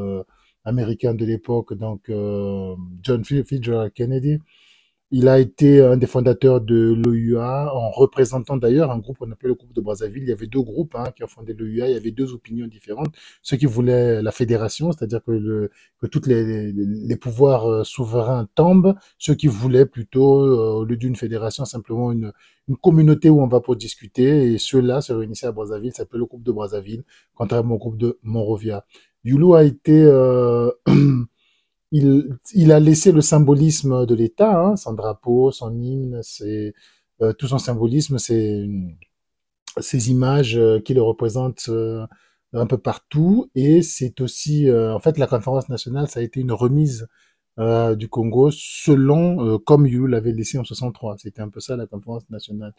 américain de l'époque, donc John Fitzgerald Kennedy. Il a été un des fondateurs de l'OUA, en représentant d'ailleurs un groupe qu'on appelait le groupe de Brazzaville. Il y avait deux groupes hein, qui ont fondé l'OUA, il y avait deux opinions différentes. Ceux qui voulaient la fédération, c'est-à-dire que, le, que tous les, pouvoirs euh, souverains tombent, ceux qui voulaient plutôt, euh, au lieu d'une fédération, simplement une, une communauté où on va pour discuter. Et ceux-là se réunissaient à Brazzaville, ça s'appelait le groupe de Brazzaville, contrairement au groupe de Monrovia. Yulu a été... Euh, il, a laissé le symbolisme de l'État, hein, son drapeau, son hymne, ses, euh, tout son symbolisme, ses, images euh, qui le représentent euh, un peu partout. Et c'est aussi, en fait, la conférence nationale, ça a été une remise du Congo selon comme Yu l'avait laissé en 63. C'était un peu ça la conférence nationale.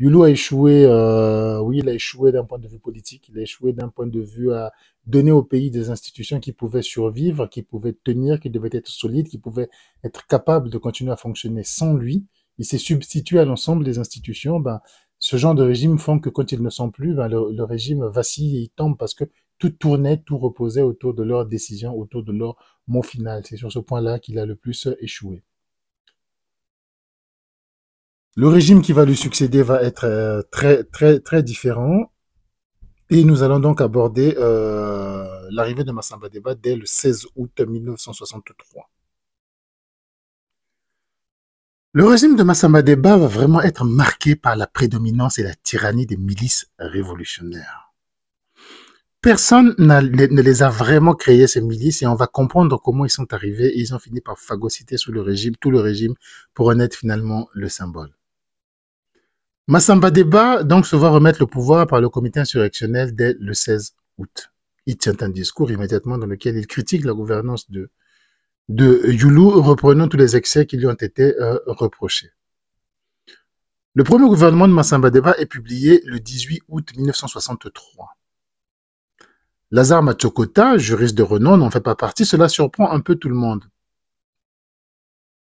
Yulu a échoué, euh, oui, il a échoué d'un point de vue politique, il a échoué d'un point de vue à donner au pays des institutions qui pouvaient survivre, qui pouvaient tenir, qui devaient être solides, qui pouvaient être capables de continuer à fonctionner sans lui. Il s'est substitué à l'ensemble des institutions. Ben, ce genre de régime font que quand ils ne sont plus, ben, le, régime vacille et il tombe parce que tout tournait, tout reposait autour de leurs décisions, autour de leur mot final. C'est sur ce point-là qu'il a le plus échoué. Le régime qui va lui succéder va être euh, très, très, très différent. Et nous allons donc aborder euh, l'arrivée de Massamba Deba dès le 16 août 1963. Le régime de Massamba Deba va vraiment être marqué par la prédominance et la tyrannie des milices révolutionnaires. Personne ne les a vraiment créées ces milices, et on va comprendre comment ils sont arrivés. Et ils ont fini par phagocyter sous le régime, tout le régime, pour en être finalement le symbole. Massamba Deba donc se voit remettre le pouvoir par le comité insurrectionnel dès le 16 août. Il tient un discours immédiatement dans lequel il critique la gouvernance de, de Yulu, reprenant tous les excès qui lui ont été euh, reprochés. Le premier gouvernement de Massamba Deba est publié le 18 août 1963. Lazare Machokota, juriste de renom, n'en fait pas partie, cela surprend un peu tout le monde.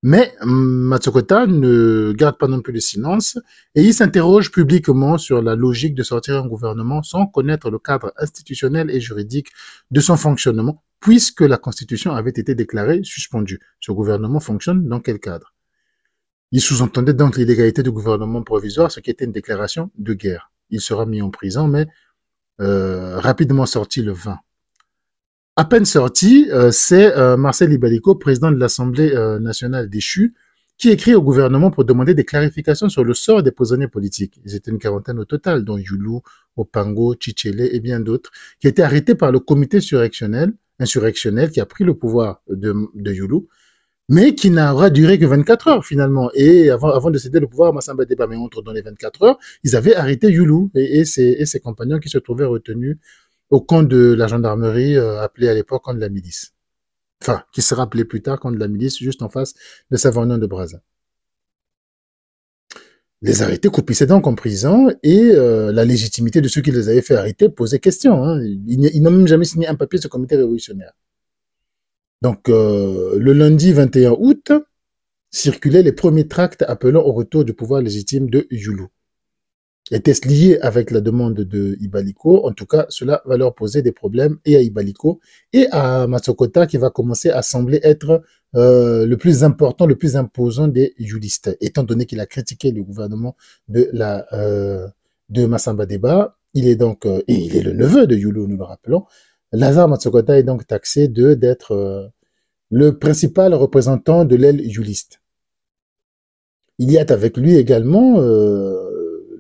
Mais hum, Matsukota ne garde pas non plus le silence et il s'interroge publiquement sur la logique de sortir un gouvernement sans connaître le cadre institutionnel et juridique de son fonctionnement, puisque la Constitution avait été déclarée suspendue. Ce gouvernement fonctionne dans quel cadre Il sous-entendait donc l'illégalité du gouvernement provisoire, ce qui était une déclaration de guerre. Il sera mis en prison, mais euh, rapidement sorti le vin. À peine sorti, euh, c'est euh, Marcel Ibalico, président de l'Assemblée euh, nationale déchue, qui écrit au gouvernement pour demander des clarifications sur le sort des prisonniers politiques. Ils étaient une quarantaine au total, dont Yulu, Opango, Chichele et bien d'autres, qui étaient arrêtés par le comité insurrectionnel, qui a pris le pouvoir de, de Yulu, mais qui n'aura duré que 24 heures finalement. Et avant, de céder le pouvoir à Massamba Débat, mais entre dans les 24 heures, ils avaient arrêté Yulu et ses compagnons qui se trouvaient retenus au camp de la gendarmerie euh, appelée à l'époque camp de la milice. Enfin, qui sera appelé plus tard camp de la milice, juste en face de Savonion de Brazza. Les arrêtés coupissaient donc en prison et euh, la légitimité de ceux qui les avaient fait arrêter posait question. Hein. Ils n'ont même jamais signé un papier de ce comité révolutionnaire. Donc, euh, le lundi 21 août, circulaient les premiers tracts appelant au retour du pouvoir légitime de Yulu. Était-ce lié avec la demande de Ibaliko. En tout cas, cela va leur poser des problèmes et à Ibaliko, et à Matsokota qui va commencer à sembler être euh, le plus important, le plus imposant des Yulistes. étant donné qu'il a critiqué le gouvernement de, la, euh, de Massamba Deba. Il est donc, euh, et il est le neveu de Yulu, nous le rappelons. Lazare Matsokota est donc taxé de d'être le principal représentant de l'aile Yuliste. Il y a avec lui également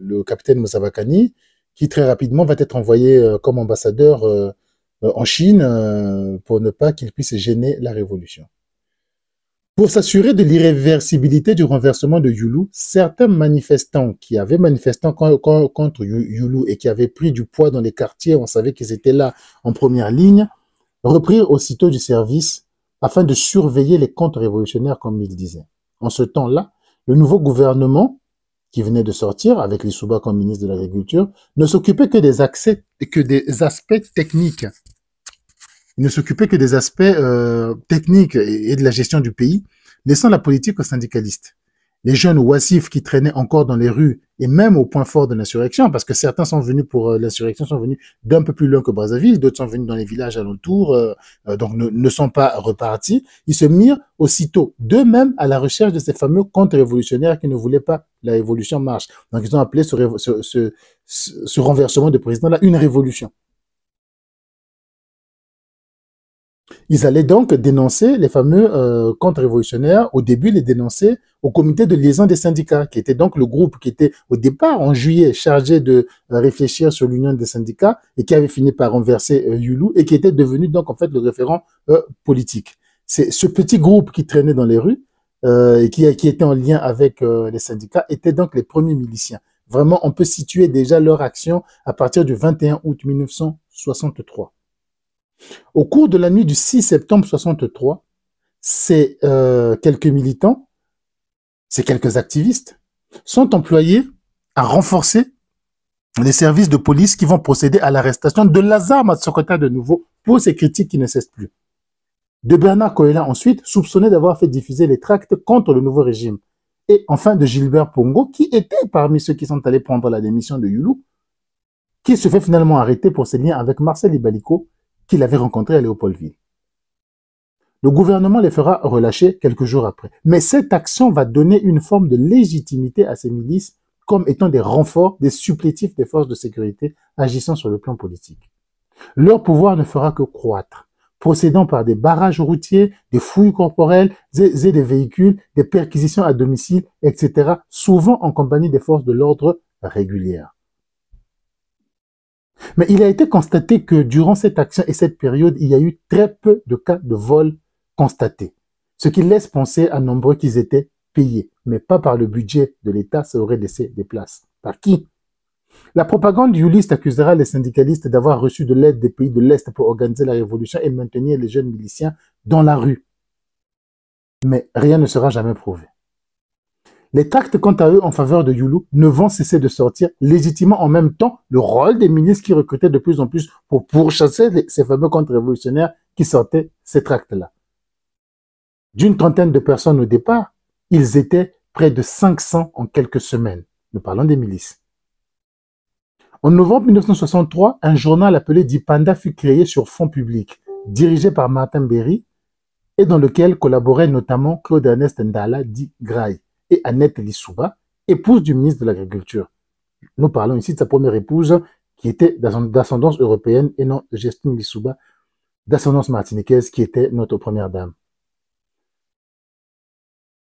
le capitaine Moussabakani, qui très rapidement va être envoyé euh, comme ambassadeur euh, euh, en Chine pour ne pas qu'il puisse gêner la révolution. Pour s'assurer de l'irréversibilité du renversement de Yulu, certains manifestants qui avaient manifesté contre Yulu et qui avaient pris du poids dans les quartiers, on savait qu'ils étaient là en première ligne, reprirent aussitôt du service afin de surveiller les contre-révolutionnaires, comme ils disaient. En ce temps-là, le nouveau gouvernement, qui venait de sortir avec les comme ministre de l'Agriculture, ne s'occupait que des accès, que des aspects techniques. ne s'occupait que des aspects euh, techniques et, de la gestion du pays, laissant la politique aux syndicalistes les jeunes oisifs qui traînaient encore dans les rues et même au point fort de l'insurrection, parce que certains sont venus pour euh, l'insurrection, sont venus d'un peu plus loin que Brazzaville, d'autres sont venus dans les villages alentours, euh, euh, donc ne, sont pas repartis. Ils se mirent aussitôt d'eux-mêmes à la recherche de ces fameux contre-révolutionnaires qui ne voulaient pas la révolution marche. Donc ils ont appelé ce, ce, ce renversement de président-là une révolution. Ils allaient donc dénoncer les fameux euh, contre-révolutionnaires, au début les dénoncer au comité de liaison des syndicats, qui était donc le groupe qui était au départ en juillet chargé de euh, réfléchir sur l'union des syndicats et qui avait fini par renverser euh, Yulou et qui était devenu donc en fait le référent politique. C'est ce petit groupe qui traînait dans les rues et qui, qui, était en lien avec les syndicats étaient donc les premiers miliciens. Vraiment, on peut situer déjà leur action à partir du 21 août 1963. Au cours de la nuit du 6 septembre 63, ces euh, quelques militants, ces quelques activistes, sont employés à renforcer les services de police qui vont procéder à l'arrestation de Lazare Matsokota de nouveau pour ces critiques qui ne cessent plus. De Bernard Coelho ensuite, soupçonné d'avoir fait diffuser les tracts contre le nouveau régime. Et enfin de Gilbert Pongo, qui était parmi ceux qui sont allés prendre la démission de Yulou, qui se fait finalement arrêter pour ses liens avec Marcel Ibalico qu'il avait rencontré à Léopoldville. Le gouvernement les fera relâcher quelques jours après. Mais cette action va donner une forme de légitimité à ces milices comme étant des renforts, des supplétifs des forces de sécurité agissant sur le plan politique. Leur pouvoir ne fera que croître, procédant par des barrages routiers, des fouilles corporelles des véhicules, des perquisitions à domicile, etc., souvent en compagnie des forces de l'ordre régulières. Mais il a été constaté que durant cette action et cette période, il y a eu très peu de cas de vol constatés, ce qui laisse penser à nombreux qu'ils étaient payés, mais pas par le budget de l'État, ça aurait laissé des places. Par qui La propagande du accusera les syndicalistes d'avoir reçu de l'aide des pays de l'Est pour organiser la révolution et maintenir les jeunes miliciens dans la rue. Mais rien ne sera jamais prouvé. Les tracts, quant à eux, en faveur de Yulou ne vont cesser de sortir, légitimement en même temps le rôle des ministres qui recrutaient de plus en plus pour pourchasser ces fameux contre-révolutionnaires qui sortaient ces tracts-là. D'une trentaine de personnes au départ, ils étaient près de 500 en quelques semaines. Nous parlons des milices. En novembre 1963, un journal appelé Dipanda fut créé sur fonds public, dirigé par Martin Berry et dans lequel collaborait notamment Claude Ernest Ndala dit Gray et Annette Lissouba, épouse du ministre de l'Agriculture. Nous parlons ici de sa première épouse qui était d'ascendance européenne et non Justine Lissouba, d'ascendance martiniquaise, qui était notre première dame.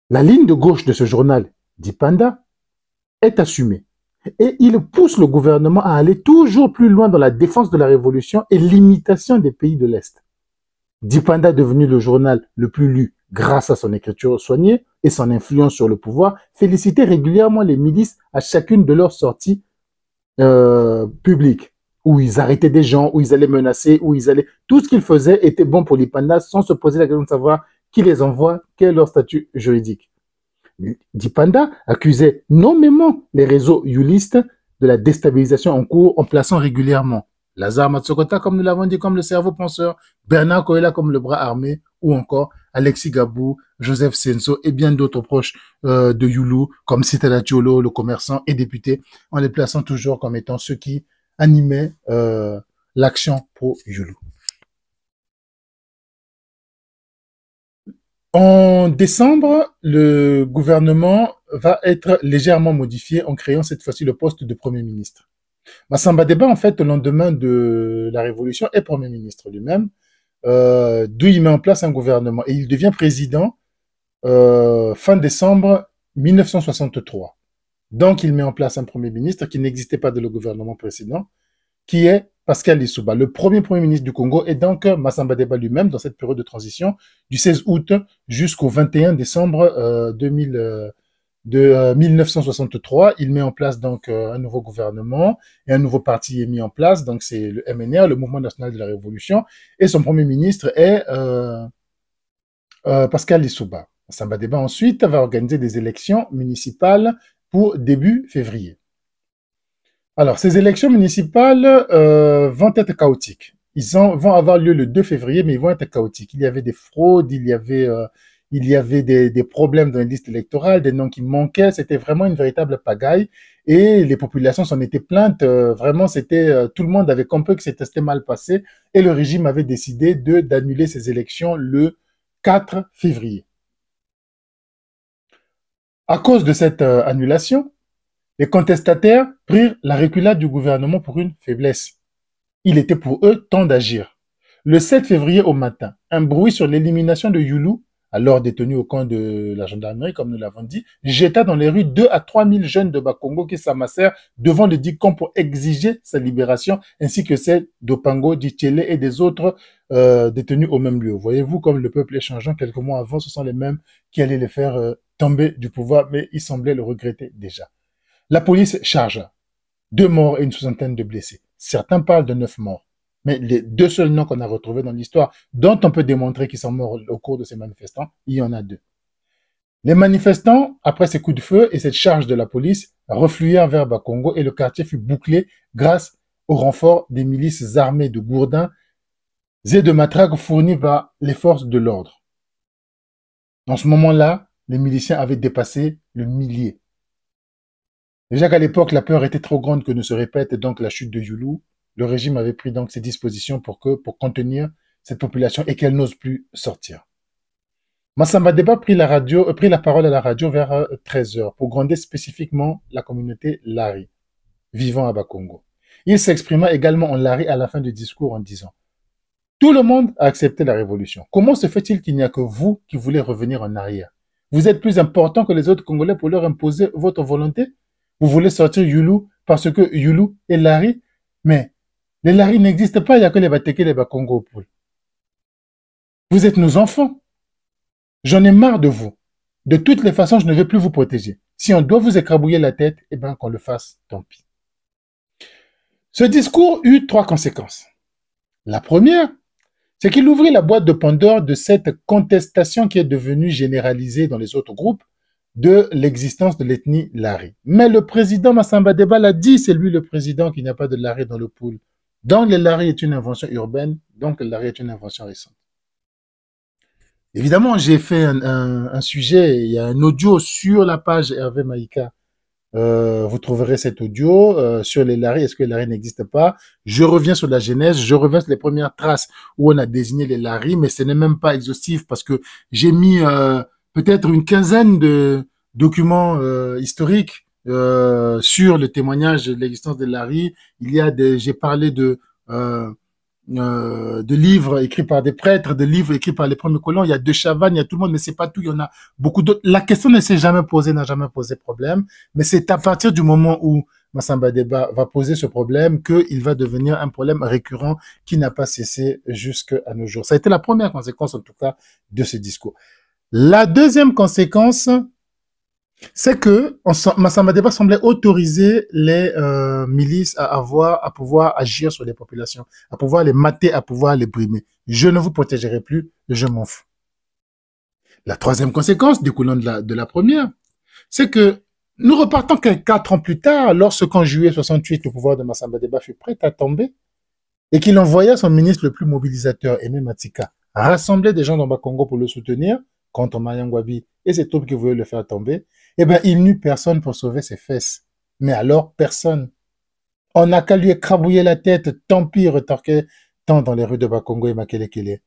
La ligne de gauche de ce journal, dit Panda, est assumée. Et il pousse le gouvernement à aller toujours plus loin dans la défense de la révolution et l'imitation des pays de l'Est. Dipanda, devenu le journal le plus lu grâce à son écriture soignée, et son influence sur le pouvoir félicitait régulièrement les milices à chacune de leurs sorties euh, publiques, où ils arrêtaient des gens, où ils allaient menacer, où ils allaient... Tout ce qu'ils faisaient était bon pour l'IPANDA sans se poser la question de savoir qui les envoie, quel est leur statut juridique. Dipanda accusait nommément les réseaux yulistes de la déstabilisation en cours en plaçant régulièrement Lazare Matsokota comme nous l'avons dit, comme le cerveau penseur, Bernard Koela comme le bras armé, ou encore Alexis Gabou, Joseph Senso et bien d'autres proches euh, de Yulu, comme Citala Tiolo, le commerçant et député, en les plaçant toujours comme étant ceux qui animaient euh, l'action pour Yulu. En décembre, le gouvernement va être légèrement modifié en créant cette fois-ci le poste de Premier ministre. Massamba en fait, le lendemain de la Révolution, est Premier ministre lui-même, euh, d'où il met en place un gouvernement. Et il devient président euh, fin décembre 1963. Donc, il met en place un Premier ministre qui n'existait pas dans le gouvernement précédent, qui est Pascal Lissouba, le premier Premier ministre du Congo, et donc Massamba Débat lui-même dans cette période de transition du 16 août jusqu'au 21 décembre euh, 2000, de 1963, euh, il met en place donc euh, un nouveau gouvernement et un nouveau parti est mis en place. Donc c'est le MNR, le Mouvement national de la Révolution, et son premier ministre est euh, Pascal Lissouba. Samba Débat ensuite va organiser des élections municipales pour début février. Alors ces élections municipales vont être chaotiques. Ils vont avoir lieu le 2 février, mais ils vont être chaotiques. Il y avait des fraudes, il y avait il y avait des, problèmes dans les listes électorales, des noms qui manquaient, c'était vraiment une véritable pagaille et les populations s'en étaient plaintes. Euh, vraiment, c'était euh, tout le monde avait compris que c'était mal passé et le régime avait décidé de d'annuler ces élections le 4 février. À cause de cette euh, annulation, les contestataires prirent la reculade du gouvernement pour une faiblesse. Il était pour eux temps d'agir. Le 7 février au matin, un bruit sur l'élimination de Yulu alors détenu au camp de la gendarmerie, comme nous l'avons dit, jeta dans les rues 2 à 3 000 jeunes de Bakongo qui s'amassèrent devant le dit camp pour exiger sa libération, ainsi que celle d'Opango, d'Ichele et des autres euh, détenus au même lieu. Voyez-vous comme le peuple est changeant quelques mois avant, ce sont les mêmes qui allaient les faire euh, tomber du pouvoir, mais ils semblaient le regretter déjà. La police charge Deux morts et une soixantaine de blessés. Certains parlent de neuf morts. Mais les deux seuls noms qu'on a retrouvés dans l'histoire, dont on peut démontrer qu'ils sont morts au cours de ces manifestants, il y en a deux. Les manifestants, après ces coups de feu et cette charge de la police, refluèrent vers Bakongo et le quartier fut bouclé grâce au renfort des milices armées de gourdins et de matraques fournies par les forces de l'ordre. Dans ce moment-là, les miliciens avaient dépassé le millier. Déjà qu'à l'époque, la peur était trop grande que ne se répète donc la chute de Yulu, le régime avait pris donc ces dispositions pour, que, pour contenir cette population et qu'elle n'ose plus sortir. Massamba Deba prit la, radio, euh, prit la parole à la radio vers 13h euh, pour gronder spécifiquement la communauté Lari, vivant à Bakongo. Il s'exprima également en Lari à la fin du discours en disant Tout le monde a accepté la révolution. Comment se fait-il qu'il n'y a que vous qui voulez revenir en arrière Vous êtes plus important que les autres Congolais pour leur imposer votre volonté Vous voulez sortir Yulu parce que Yulu est Lari Mais les laris n'existent pas, il n'y a que les et les Bakongo au Vous êtes nos enfants. J'en ai marre de vous. De toutes les façons, je ne vais plus vous protéger. Si on doit vous écrabouiller la tête, eh bien qu'on le fasse, tant pis. Ce discours eut trois conséquences. La première, c'est qu'il ouvrit la boîte de Pandore de cette contestation qui est devenue généralisée dans les autres groupes de l'existence de l'ethnie Lari. Mais le président Massamba Deba l'a dit, c'est lui le président qui n'a pas de Lari dans le pool donc, le lari est une invention urbaine, donc le lari est une invention récente. Évidemment, j'ai fait un, sujet, il y a un audio sur la page Hervé Maïka. Euh, vous trouverez cet audio euh, sur les laris. Est-ce que les laris n'existent pas Je reviens sur la genèse, je reviens sur les premières traces où on a désigné les laris, mais ce n'est même pas exhaustif parce que j'ai mis euh, peut-être une quinzaine de documents historiques euh, sur le témoignage de l'existence de Larry. Il y a des, j'ai parlé de euh, euh, de livres écrits par des prêtres, de livres écrits par les premiers colons. Il y a De Chavannes, il y a tout le monde, mais c'est pas tout. Il y en a beaucoup d'autres. La question ne s'est jamais posée, n'a jamais posé problème. Mais c'est à partir du moment où Massamba Deba va poser ce problème qu'il va devenir un problème récurrent qui n'a pas cessé jusqu'à nos jours. Ça a été la première conséquence, en tout cas, de ce discours. La deuxième conséquence, c'est que on, semblait autoriser les euh, milices à avoir, à pouvoir agir sur les populations, à pouvoir les mater, à pouvoir les brimer. Je ne vous protégerai plus, je m'en fous. La troisième conséquence découlant de la, de la première, c'est que nous repartons que quatre ans plus tard, lorsqu'en juillet 68, le pouvoir de Massamba fut prêt à tomber et qu'il envoya son ministre le plus mobilisateur, Aimé Matika, rassembler des gens dans Bakongo pour le soutenir contre Mayangwabi et ses troupes qui voulaient le faire tomber, eh bien, il n'eut personne pour sauver ses fesses. Mais alors, personne. On n'a qu'à lui écrabouiller la tête, tant pis, retorquait tant dans les rues de Bakongo et Makelekele.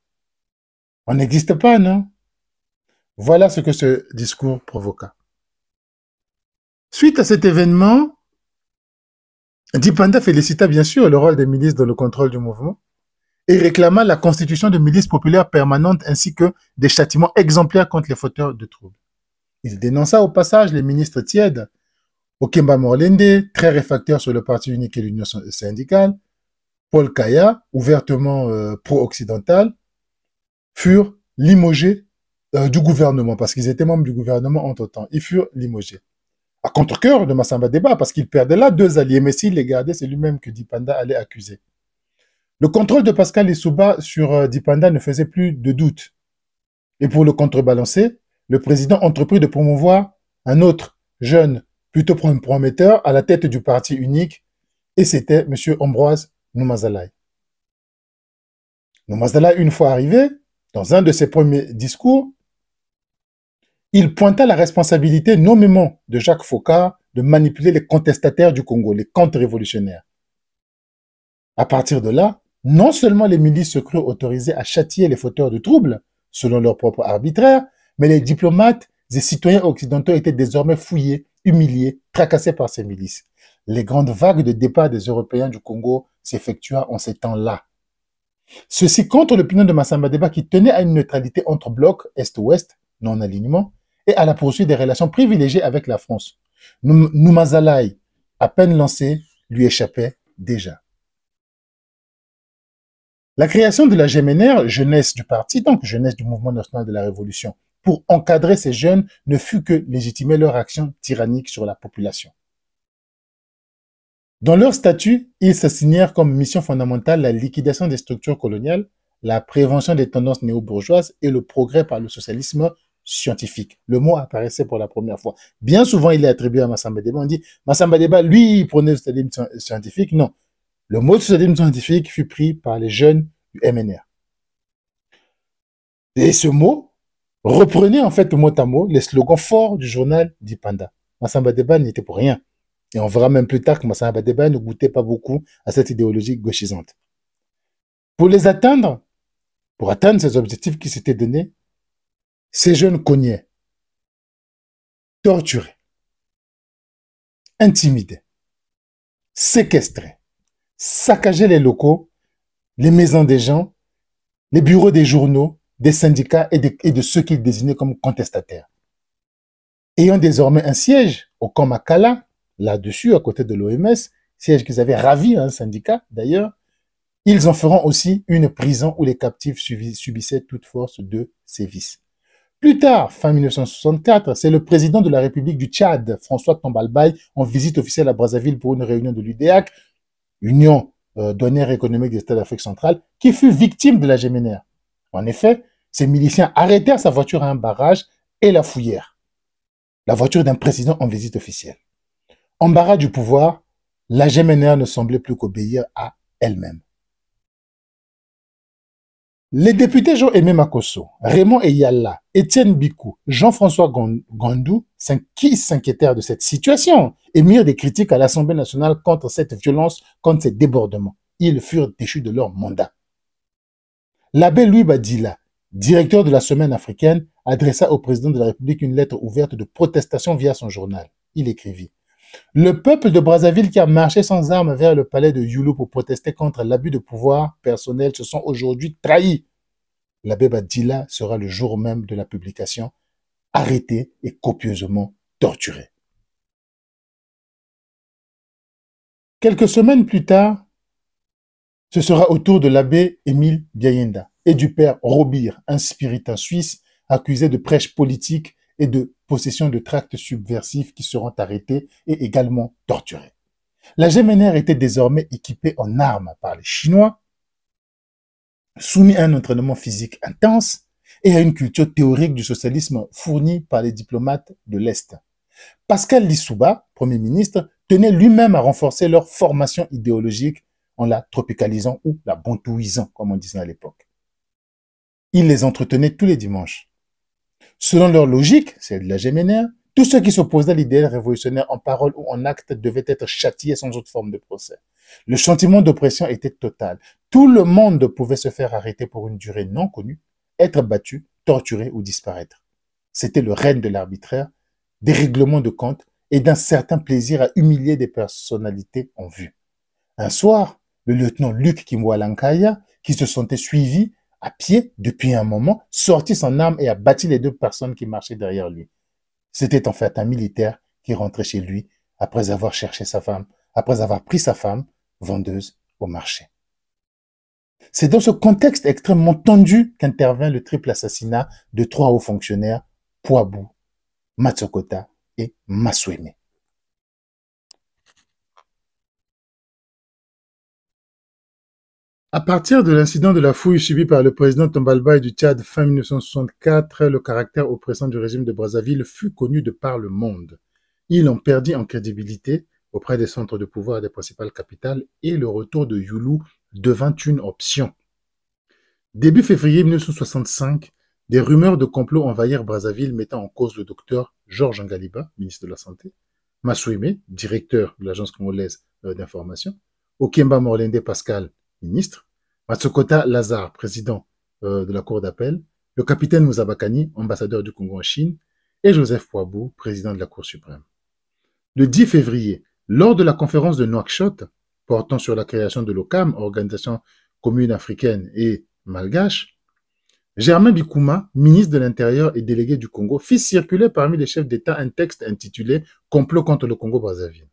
On n'existe pas, non Voilà ce que ce discours provoqua. Suite à cet événement, Dipanda félicita bien sûr le rôle des milices dans le contrôle du mouvement et réclama la constitution de milices populaires permanentes ainsi que des châtiments exemplaires contre les fauteurs de troubles. Il dénonça au passage les ministres tièdes, Okemba Morlende, très réfacteur sur le Parti unique et l'Union syndicale, Paul Kaya, ouvertement euh, pro-occidental, furent limogés euh, du gouvernement, parce qu'ils étaient membres du gouvernement entre-temps. Ils furent limogés. À contre-coeur de Massamba Débat, parce qu'il perdait là deux alliés, mais s'il les gardait, c'est lui-même que Dipanda allait accuser. Le contrôle de Pascal Issouba sur euh, Dipanda ne faisait plus de doute. Et pour le contrebalancer, le président entreprit de promouvoir un autre jeune, plutôt prometteur, à la tête du parti unique, et c'était M. Ambroise Noumazalai. Noumazalai, une fois arrivé, dans un de ses premiers discours, il pointa la responsabilité nommément de Jacques Foucault de manipuler les contestataires du Congo, les contre-révolutionnaires. À partir de là, non seulement les milices se crurent autorisées à châtier les fauteurs de troubles, selon leur propre arbitraire, mais les diplomates et citoyens occidentaux étaient désormais fouillés, humiliés, tracassés par ces milices. Les grandes vagues de départ des Européens du Congo s'effectua en ces temps-là. Ceci contre l'opinion de Massamba Deba qui tenait à une neutralité entre blocs Est-Ouest, non-alignement, et à la poursuite des relations privilégiées avec la France. Noumazalaï, à peine lancé, lui échappait déjà. La création de la GMNR, jeunesse du parti, donc jeunesse du mouvement national de la Révolution, pour encadrer ces jeunes ne fut que légitimer leur action tyrannique sur la population. Dans leur statut, ils signèrent comme mission fondamentale la liquidation des structures coloniales, la prévention des tendances néo-bourgeoises et le progrès par le socialisme scientifique. Le mot apparaissait pour la première fois. Bien souvent, il est attribué à Massamba Deba. On dit Massamba Deba, lui, il prenait le socialisme scientifique. Non. Le mot socialisme scientifique fut pris par les jeunes du MNR. Et ce mot, Reprenez en fait mot à mot les slogans forts du journal d'Ipanda. Massamba Deba n'était pour rien. Et on verra même plus tard que Massamba Deba ne goûtait pas beaucoup à cette idéologie gauchisante. Pour les atteindre, pour atteindre ces objectifs qui s'étaient donnés, ces jeunes cognaient, torturaient, intimidaient, séquestraient, saccageaient les locaux, les maisons des gens, les bureaux des journaux, des syndicats et de, ceux qu'ils désignaient comme contestataires. Ayant désormais un siège au camp Makala, là-dessus, à côté de l'OMS, siège qu'ils avaient ravi hein, un syndicat d'ailleurs, ils en feront aussi une prison où les captifs subissaient toute force de sévices. Plus tard, fin 1964, c'est le président de la République du Tchad, François Tombalbaye, en visite officielle à Brazzaville pour une réunion de l'UDEAC, Union euh, douanière économique des États d'Afrique centrale, qui fut victime de la géminaire. En effet, ces miliciens arrêtèrent sa voiture à un barrage et la fouillèrent. La voiture d'un président en visite officielle. Embarras du pouvoir, la GMNR ne semblait plus qu'obéir à elle-même. Les députés Jean-Aimé Makosso, Raymond Eyala, Étienne Bicou, Jean-François Gondou qui s'inquiétèrent de cette situation et mirent des critiques à l'Assemblée nationale contre cette violence, contre ces débordements. Ils furent déchus de leur mandat. L'abbé Louis Badilla directeur de la Semaine africaine, adressa au président de la République une lettre ouverte de protestation via son journal. Il écrivit Le peuple de Brazzaville qui a marché sans armes vers le palais de Yulu pour protester contre l'abus de pouvoir personnel se sont aujourd'hui trahis. L'abbé Badila sera le jour même de la publication arrêté et copieusement torturé. Quelques semaines plus tard, ce sera au tour de l'abbé Émile Biayenda, et du père Robir, un spiritain suisse accusé de prêche politique et de possession de tracts subversifs qui seront arrêtés et également torturés. La GMNR était désormais équipée en armes par les Chinois, soumis à un entraînement physique intense et à une culture théorique du socialisme fournie par les diplomates de l'Est. Pascal Lissouba, Premier ministre, tenait lui-même à renforcer leur formation idéologique en la tropicalisant ou la bontouisant, comme on disait à l'époque. Ils les entretenaient tous les dimanches. Selon leur logique, celle de la Géménaire, tous ceux qui s'opposaient à l'idéal révolutionnaire en parole ou en acte devaient être châtiés sans autre forme de procès. Le sentiment d'oppression était total. Tout le monde pouvait se faire arrêter pour une durée non connue, être battu, torturé ou disparaître. C'était le règne de l'arbitraire, des règlements de compte et d'un certain plaisir à humilier des personnalités en vue. Un soir, le lieutenant Luc Kimwalankaya, qui se sentait suivi, à pied depuis un moment, sortit son arme et a bâti les deux personnes qui marchaient derrière lui. C'était en fait un militaire qui rentrait chez lui après avoir cherché sa femme, après avoir pris sa femme, vendeuse, au marché. C'est dans ce contexte extrêmement tendu qu'intervient le triple assassinat de trois hauts fonctionnaires, poibou Matsokota et Masueme. À partir de l'incident de la fouille subie par le président Tombalbaï du Tchad fin 1964, le caractère oppressant du régime de Brazzaville fut connu de par le monde. Il en perdit en crédibilité auprès des centres de pouvoir des principales capitales et le retour de Yulu devint une option. Début février 1965, des rumeurs de complot envahirent Brazzaville mettant en cause le docteur Georges Ngaliba, ministre de la Santé, Massouimé, directeur de l'agence congolaise euh, d'information, Okemba Morlende Pascal, ministre, Matsukota Lazar, président euh, de la Cour d'appel, le capitaine Mouzabakani, ambassadeur du Congo en Chine, et Joseph Poibou, président de la Cour suprême. Le 10 février, lors de la conférence de Nouakchott, portant sur la création de l'OCAM, Organisation commune africaine et malgache, Germain Bikouma, ministre de l'Intérieur et délégué du Congo, fit circuler parmi les chefs d'État un texte intitulé Complot contre le Congo-Brazzaville.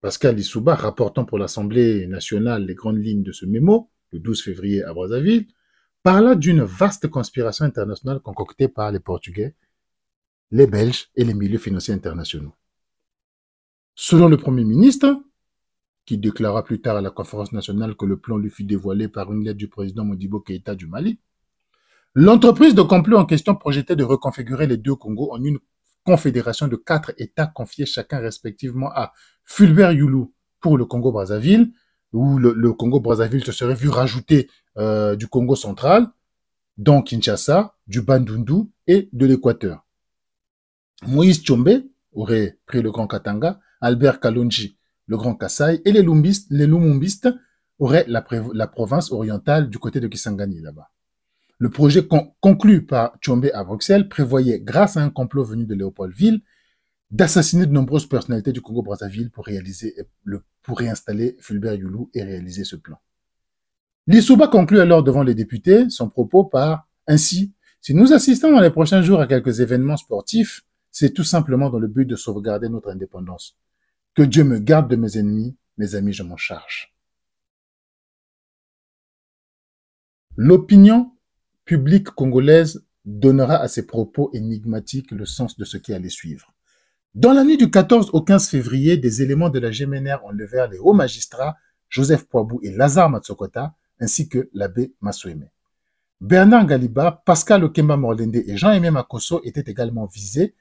Pascal Issouba, rapportant pour l'Assemblée nationale les grandes lignes de ce mémo, le 12 février à Brazzaville, parla d'une vaste conspiration internationale concoctée par les Portugais, les Belges et les milieux financiers internationaux. Selon le Premier ministre, qui déclara plus tard à la conférence nationale que le plan lui fut dévoilé par une lettre du président Modibo Keïta du Mali, l'entreprise de complot en question projetait de reconfigurer les deux Congo en une confédération de quatre États confiés chacun respectivement à Fulbert Youlou pour le Congo-Brazzaville, où le, Congo-Brazzaville se serait vu rajouter euh, du Congo central, dans Kinshasa, du Bandundu et de l'Équateur. Moïse Tchombe aurait pris le Grand Katanga, Albert Kalonji le Grand Kasai, et les, les Lumumbistes auraient la province orientale du côté de Kisangani là-bas. Le projet conclu par Chombe à Bruxelles prévoyait, grâce à un complot venu de Léopoldville, d'assassiner de nombreuses personnalités du Congo-Brazzaville pour, pour réinstaller Fulbert Youlou et réaliser ce plan. Lissouba conclut alors devant les députés son propos par Ainsi, si nous assistons dans les prochains jours à quelques événements sportifs, c'est tout simplement dans le but de sauvegarder notre indépendance. Que Dieu me garde de mes ennemis, mes amis, je m'en charge. L'opinion publique congolaise donnera à ses propos énigmatiques le sens de ce qui allait suivre. Dans la nuit du 14 au 15 février, des éléments de la GMNR enlevèrent les hauts magistrats Joseph Poibou et Lazare Matsokota, ainsi que l'abbé massoumé Bernard Galiba, Pascal Okemba Morlende et Jean-Aimé Makosso étaient également visés,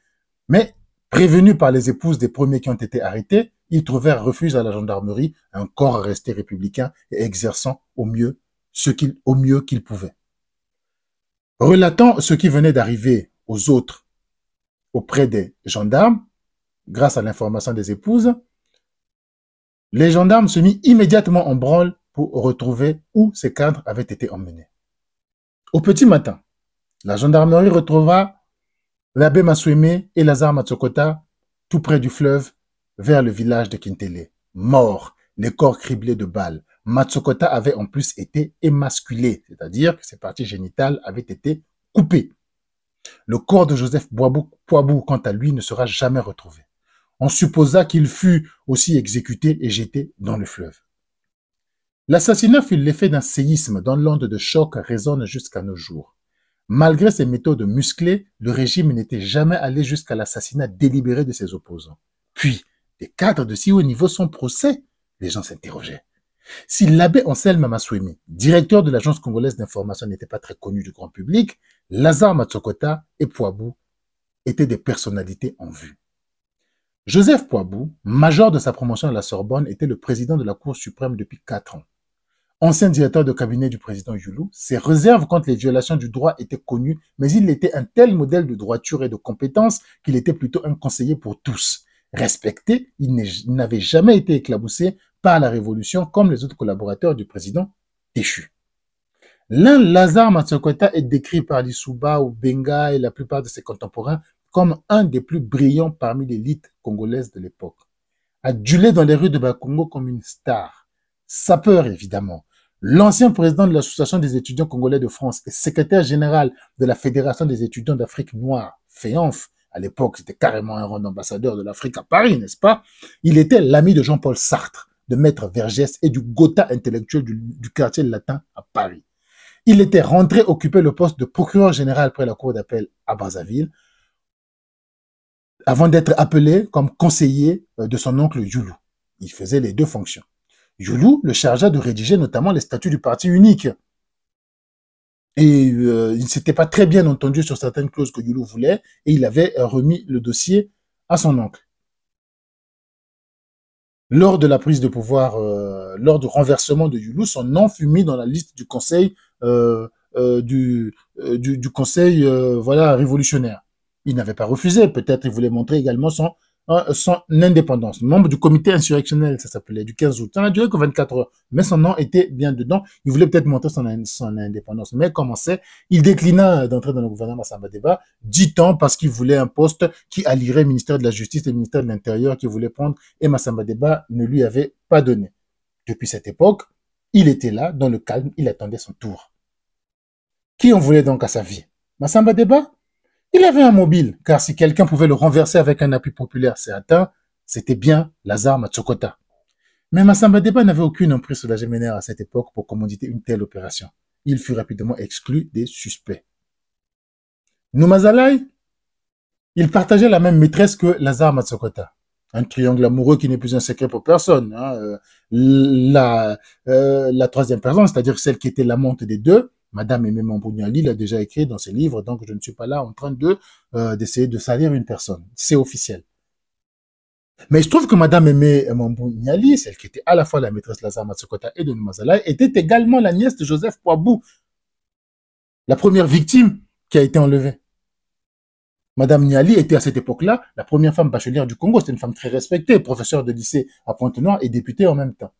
mais prévenus par les épouses des premiers qui ont été arrêtés, ils trouvèrent refuge à la gendarmerie, un corps resté républicain et exerçant au mieux ce qu'il, au mieux qu'il pouvait relatant ce qui venait d'arriver aux autres auprès des gendarmes, grâce à l'information des épouses, les gendarmes se mirent immédiatement en branle pour retrouver où ces cadres avaient été emmenés. Au petit matin, la gendarmerie retrouva l'abbé Masouémé et Lazare Matsokota tout près du fleuve vers le village de Kintele, morts, les corps criblés de balles, Matsukota avait en plus été émasculé, c'est-à-dire que ses parties génitales avaient été coupées. Le corps de Joseph Poibou, quant à lui, ne sera jamais retrouvé. On supposa qu'il fut aussi exécuté et jeté dans le fleuve. L'assassinat fut l'effet d'un séisme dont l'onde de choc résonne jusqu'à nos jours. Malgré ses méthodes musclées, le régime n'était jamais allé jusqu'à l'assassinat délibéré de ses opposants. Puis, des cadres de si haut niveau sont procès, les gens s'interrogeaient. Si l'abbé Anselme Masoumi, directeur de l'Agence congolaise d'information, n'était pas très connu du grand public, Lazare Matsokota et Poibou étaient des personnalités en vue. Joseph Poibou, major de sa promotion à la Sorbonne, était le président de la Cour suprême depuis quatre ans. Ancien directeur de cabinet du président Yulou, ses réserves contre les violations du droit étaient connues, mais il était un tel modèle de droiture et de compétence qu'il était plutôt un conseiller pour tous, respecté, il n'avait jamais été éclaboussé par la Révolution comme les autres collaborateurs du président déchu. L'un, Lazare Matsuokota, est décrit par Lisuba ou Benga et la plupart de ses contemporains comme un des plus brillants parmi l'élite congolaise de l'époque. Adulé dans les rues de Bakongo comme une star, sapeur évidemment, l'ancien président de l'Association des étudiants congolais de France et secrétaire général de la Fédération des étudiants d'Afrique noire, FEANF, e à l'époque, c'était carrément un rang d'ambassadeur de l'Afrique à Paris, n'est-ce pas Il était l'ami de Jean-Paul Sartre, de Maître Vergès et du Gotha intellectuel du, quartier latin à Paris. Il était rentré occuper le poste de procureur général près la cour d'appel à Brazzaville, avant d'être appelé comme conseiller euh, de son oncle Youlou. Il faisait les deux fonctions. Youlou le chargea de rédiger notamment les statuts du parti unique, et euh, il ne s'était pas très bien entendu sur certaines clauses que Yulou voulait, et il avait euh, remis le dossier à son oncle. Lors de la prise de pouvoir, euh, lors du renversement de Yulou, son nom fut mis dans la liste du conseil du, conseil voilà révolutionnaire. Il n'avait pas refusé, peut-être il voulait montrer également son Hein, son indépendance. Membre du comité insurrectionnel, ça s'appelait, du 15 août. Ça n'a duré que 24 heures, mais son nom était bien dedans. Il voulait peut-être montrer son, son indépendance, mais comment c'est il déclina d'entrer dans le gouvernement Samba dit-on, parce qu'il voulait un poste qui allierait le ministère de la Justice et le ministère de l'Intérieur qu'il voulait prendre, et Massamba Deba ne lui avait pas donné. Depuis cette époque, il était là, dans le calme, il attendait son tour. Qui en voulait donc à sa vie Massamba Débat il avait un mobile, car si quelqu'un pouvait le renverser avec un appui populaire certain, c'était bien Lazare Matsokota. Mais Massamba Deba n'avait aucune emprise sur la géménère à cette époque pour commanditer une telle opération. Il fut rapidement exclu des suspects. Numazalai, il partageait la même maîtresse que Lazare Matsokota. Un triangle amoureux qui n'est plus un secret pour personne. Hein. Euh, la, euh, la troisième personne, c'est-à-dire celle qui était l'amante des deux, Madame Aimé Mambouniali l'a déjà écrit dans ses livres, donc je ne suis pas là en train de euh, d'essayer de salir une personne. C'est officiel. Mais il se trouve que Madame Aimé Mambouniali, celle qui était à la fois la maîtresse Lazare Matsukota et de était également la nièce de Joseph Poibou, la première victime qui a été enlevée. Madame Niali était à cette époque-là la première femme bachelière du Congo. C'était une femme très respectée, professeure de lycée à Pointe-Noire et députée en même temps.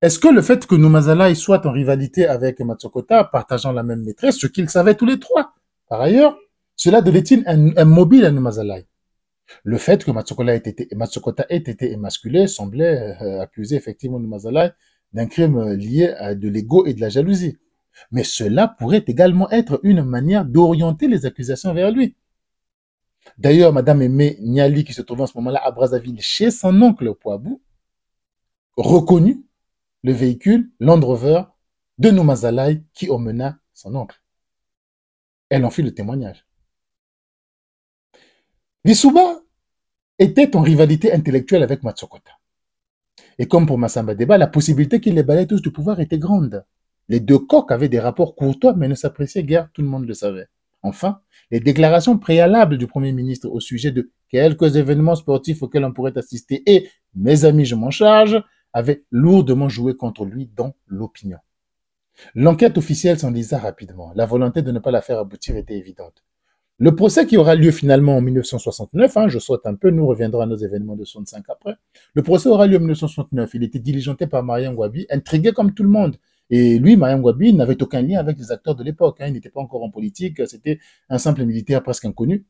Est-ce que le fait que Noumazalai soit en rivalité avec Matsokota, partageant la même maîtresse, ce qu'ils savaient tous les trois, par ailleurs, cela devait il un, mobile à Noumazalai Le fait que Matsokota ait été, émasculé semblait euh, accuser effectivement Noumazalai d'un crime euh, lié à de l'ego et de la jalousie. Mais cela pourrait également être une manière d'orienter les accusations vers lui. D'ailleurs, Madame Aimée Niali, qui se trouvait en ce moment-là à Brazzaville chez son oncle Poabou, reconnu le véhicule Land Rover de Noumazalai qui emmena son oncle. Elle en fit le témoignage. Visuba était en rivalité intellectuelle avec Matsokota. Et comme pour Massamba Deba, la possibilité qu'il les balaye tous du pouvoir était grande. Les deux coqs avaient des rapports courtois mais ne s'appréciaient guère, tout le monde le savait. Enfin, les déclarations préalables du Premier ministre au sujet de quelques événements sportifs auxquels on pourrait assister et mes amis, je m'en charge, avait lourdement joué contre lui dans l'opinion. L'enquête officielle s'enlisa rapidement. La volonté de ne pas la faire aboutir était évidente. Le procès qui aura lieu finalement en 1969, hein, je saute un peu, nous reviendrons à nos événements de 65 après. Le procès aura lieu en 1969. Il était diligenté par Mariam Wabi, intrigué comme tout le monde. Et lui, Mariam Wabi, n'avait aucun lien avec les acteurs de l'époque. Hein. Il n'était pas encore en politique, c'était un simple militaire presque inconnu.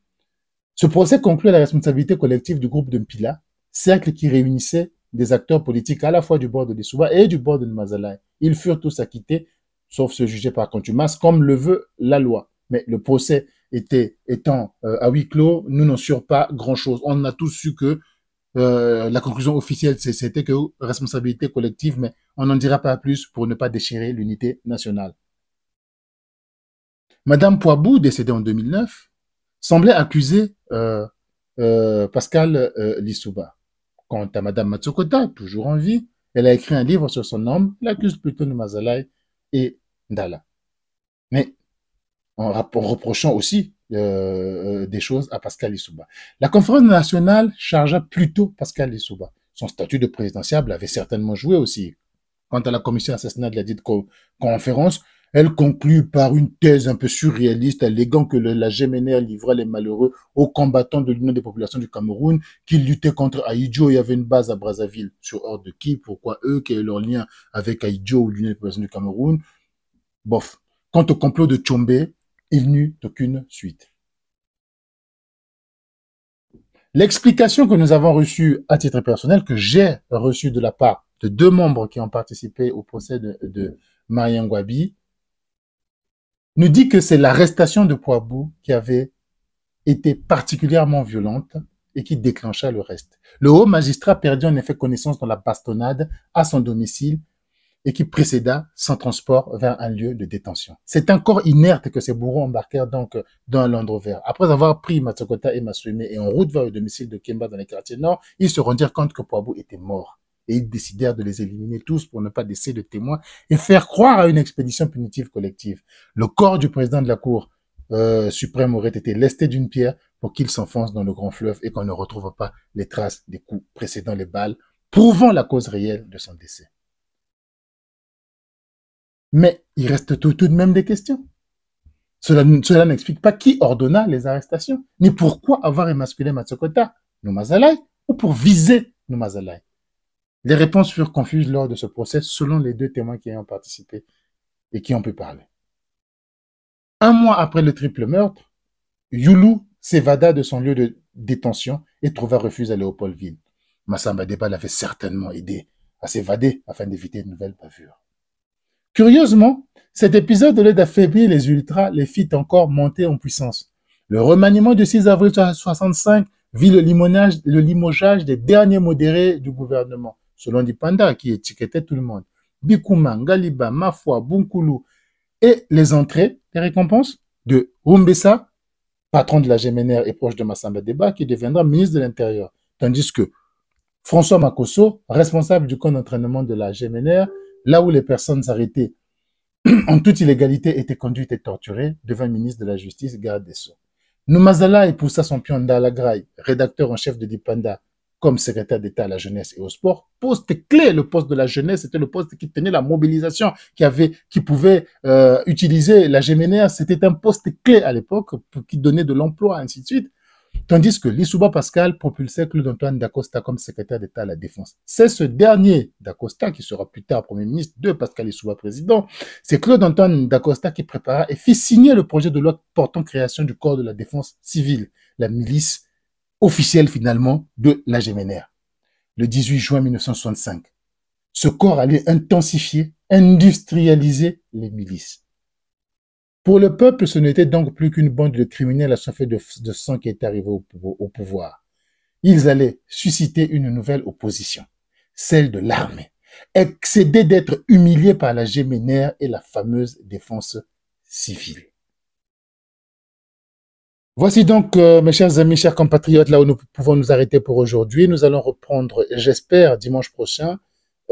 Ce procès conclut à la responsabilité collective du groupe de Mpila, cercle qui réunissait des acteurs politiques à la fois du bord de l'Issouba et du bord de Mazalai. Ils furent tous acquittés, sauf ce jugé par contumace, comme le veut la loi. Mais le procès était, étant euh, à huis clos, nous n'en sûrons pas grand-chose. On a tous su que euh, la conclusion officielle, c'était que responsabilité collective, mais on n'en dira pas plus pour ne pas déchirer l'unité nationale. Madame Poibou, décédée en 2009, semblait accuser euh, Pascal Lissouba Quant à Madame Matsukota, toujours en vie, elle a écrit un livre sur son homme, l'accuse plutôt de Mazalai et Ndala. Mais en, reprochant aussi euh, euh, des choses à Pascal Issouba. La conférence nationale chargea plutôt Pascal Issouba. Son statut de présidentiable avait certainement joué aussi. Quant à la commission assassinat de la dite conférence, elle conclut par une thèse un peu surréaliste alléguant que la GMNR livrait les malheureux aux combattants de l'Union des populations du Cameroun qui luttaient contre Aïdjo et avaient une base à Brazzaville. Sur ordre de qui Pourquoi eux qui avaient leur lien avec Aïdjo ou l'Union des populations du Cameroun Bof. Quant au complot de Tchombe, il n'eut aucune suite. L'explication que nous avons reçue à titre personnel, que j'ai reçue de la part de deux membres qui ont participé au procès de, de Marianne nous dit que c'est l'arrestation de Poibou qui avait été particulièrement violente et qui déclencha le reste. Le haut magistrat perdit en effet connaissance dans la bastonnade à son domicile et qui précéda son transport vers un lieu de détention. C'est un corps inerte que ces bourreaux embarquèrent donc dans un land vert. Après avoir pris Matsukota et Masume et en route vers le domicile de Kemba dans les quartiers nord, ils se rendirent compte que Poibou était mort et ils décidèrent de les éliminer tous pour ne pas laisser de témoins et faire croire à une expédition punitive collective. Le corps du président de la Cour euh, suprême aurait été lesté d'une pierre pour qu'il s'enfonce dans le grand fleuve et qu'on ne retrouve pas les traces des coups précédant les balles, prouvant la cause réelle de son décès. Mais il reste tout, de même des questions. Cela, n'explique pas qui ordonna les arrestations, ni pourquoi avoir émasculé Matsukota, nomazalai ou pour viser nomazalai. Les réponses furent confuses lors de ce procès selon les deux témoins qui y ont participé et qui ont pu parler. Un mois après le triple meurtre, Yulu s'évada de son lieu de détention et trouva refuge à Léopoldville. Massamba Deba l'avait certainement aidé à s'évader afin d'éviter de nouvelles pavures. Curieusement, cet épisode, au lieu d'affaiblir les ultras, les fit encore monter en puissance. Le remaniement du 6 avril 1965 vit le, le limogeage des derniers modérés du gouvernement selon Dipanda, qui étiquetait tout le monde. Bikouma, Galiba, Mafwa, Bunkulu et les entrées, les récompenses de Rumbessa, patron de la GMNR et proche de Massamba Deba, qui deviendra ministre de l'Intérieur. Tandis que François Makosso, responsable du camp d'entraînement de la GMNR, là où les personnes arrêtées en toute illégalité étaient conduites et torturées, devint ministre de la Justice, garde des Sceaux. Noumazala épousa son pion Ndala rédacteur en chef de Dipanda, comme secrétaire d'État à la jeunesse et au sport, poste clé, le poste de la jeunesse, c'était le poste qui tenait la mobilisation, qui avait, qui pouvait euh, utiliser la GMNR, c'était un poste clé à l'époque pour qui donnait de l'emploi, ainsi de suite. Tandis que Lissouba Pascal propulsait Claude Antoine Dacosta comme secrétaire d'État à la Défense. C'est ce dernier Dacosta qui sera plus tard Premier ministre de Pascal Lissouba président. C'est Claude Antoine Dacosta qui prépara et fit signer le projet de loi portant création du corps de la défense civile, la milice officiel finalement de la GMNR, le 18 juin 1965. Ce corps allait intensifier, industrialiser les milices. Pour le peuple, ce n'était donc plus qu'une bande de criminels à de, de sang qui est arrivée au, pouvoir. Ils allaient susciter une nouvelle opposition, celle de l'armée, excédée d'être humiliée par la GMNR et la fameuse défense civile. Voici donc, euh, mes chers amis, chers compatriotes, là où nous pouvons nous arrêter pour aujourd'hui. Nous allons reprendre, j'espère, dimanche prochain.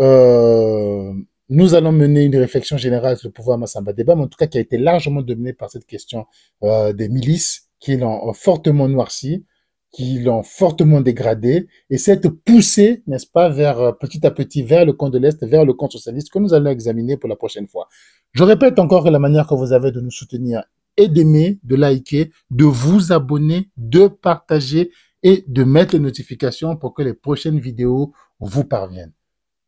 Euh, nous allons mener une réflexion générale sur le pouvoir Massamba Débat, mais en tout cas qui a été largement dominé par cette question euh, des milices, qui l'ont fortement noirci, qui l'ont fortement dégradé, et cette poussée, n'est-ce pas, vers petit à petit, vers le camp de l'Est, vers le camp socialiste, que nous allons examiner pour la prochaine fois. Je répète encore que la manière que vous avez de nous soutenir et d'aimer, de liker, de vous abonner, de partager et de mettre les notifications pour que les prochaines vidéos vous parviennent.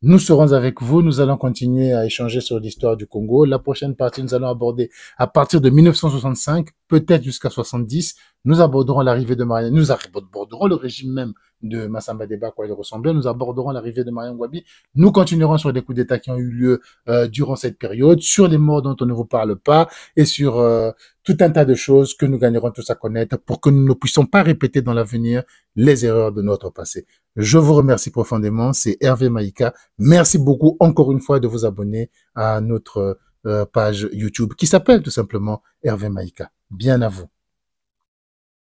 Nous serons avec vous, nous allons continuer à échanger sur l'histoire du Congo. La prochaine partie, nous allons aborder à partir de 1965, peut-être jusqu'à 70, nous aborderons l'arrivée de Marianne, nous aborderons le régime même de Massamba Deba, quoi il ressemblait. Nous aborderons l'arrivée de Mariam Wabi. Nous continuerons sur les coups d'État qui ont eu lieu euh, durant cette période, sur les morts dont on ne vous parle pas et sur euh, tout un tas de choses que nous gagnerons tous à connaître pour que nous ne puissions pas répéter dans l'avenir les erreurs de notre passé. Je vous remercie profondément. C'est Hervé Maïka. Merci beaucoup encore une fois de vous abonner à notre euh, page YouTube qui s'appelle tout simplement Hervé Maïka. Bien à vous.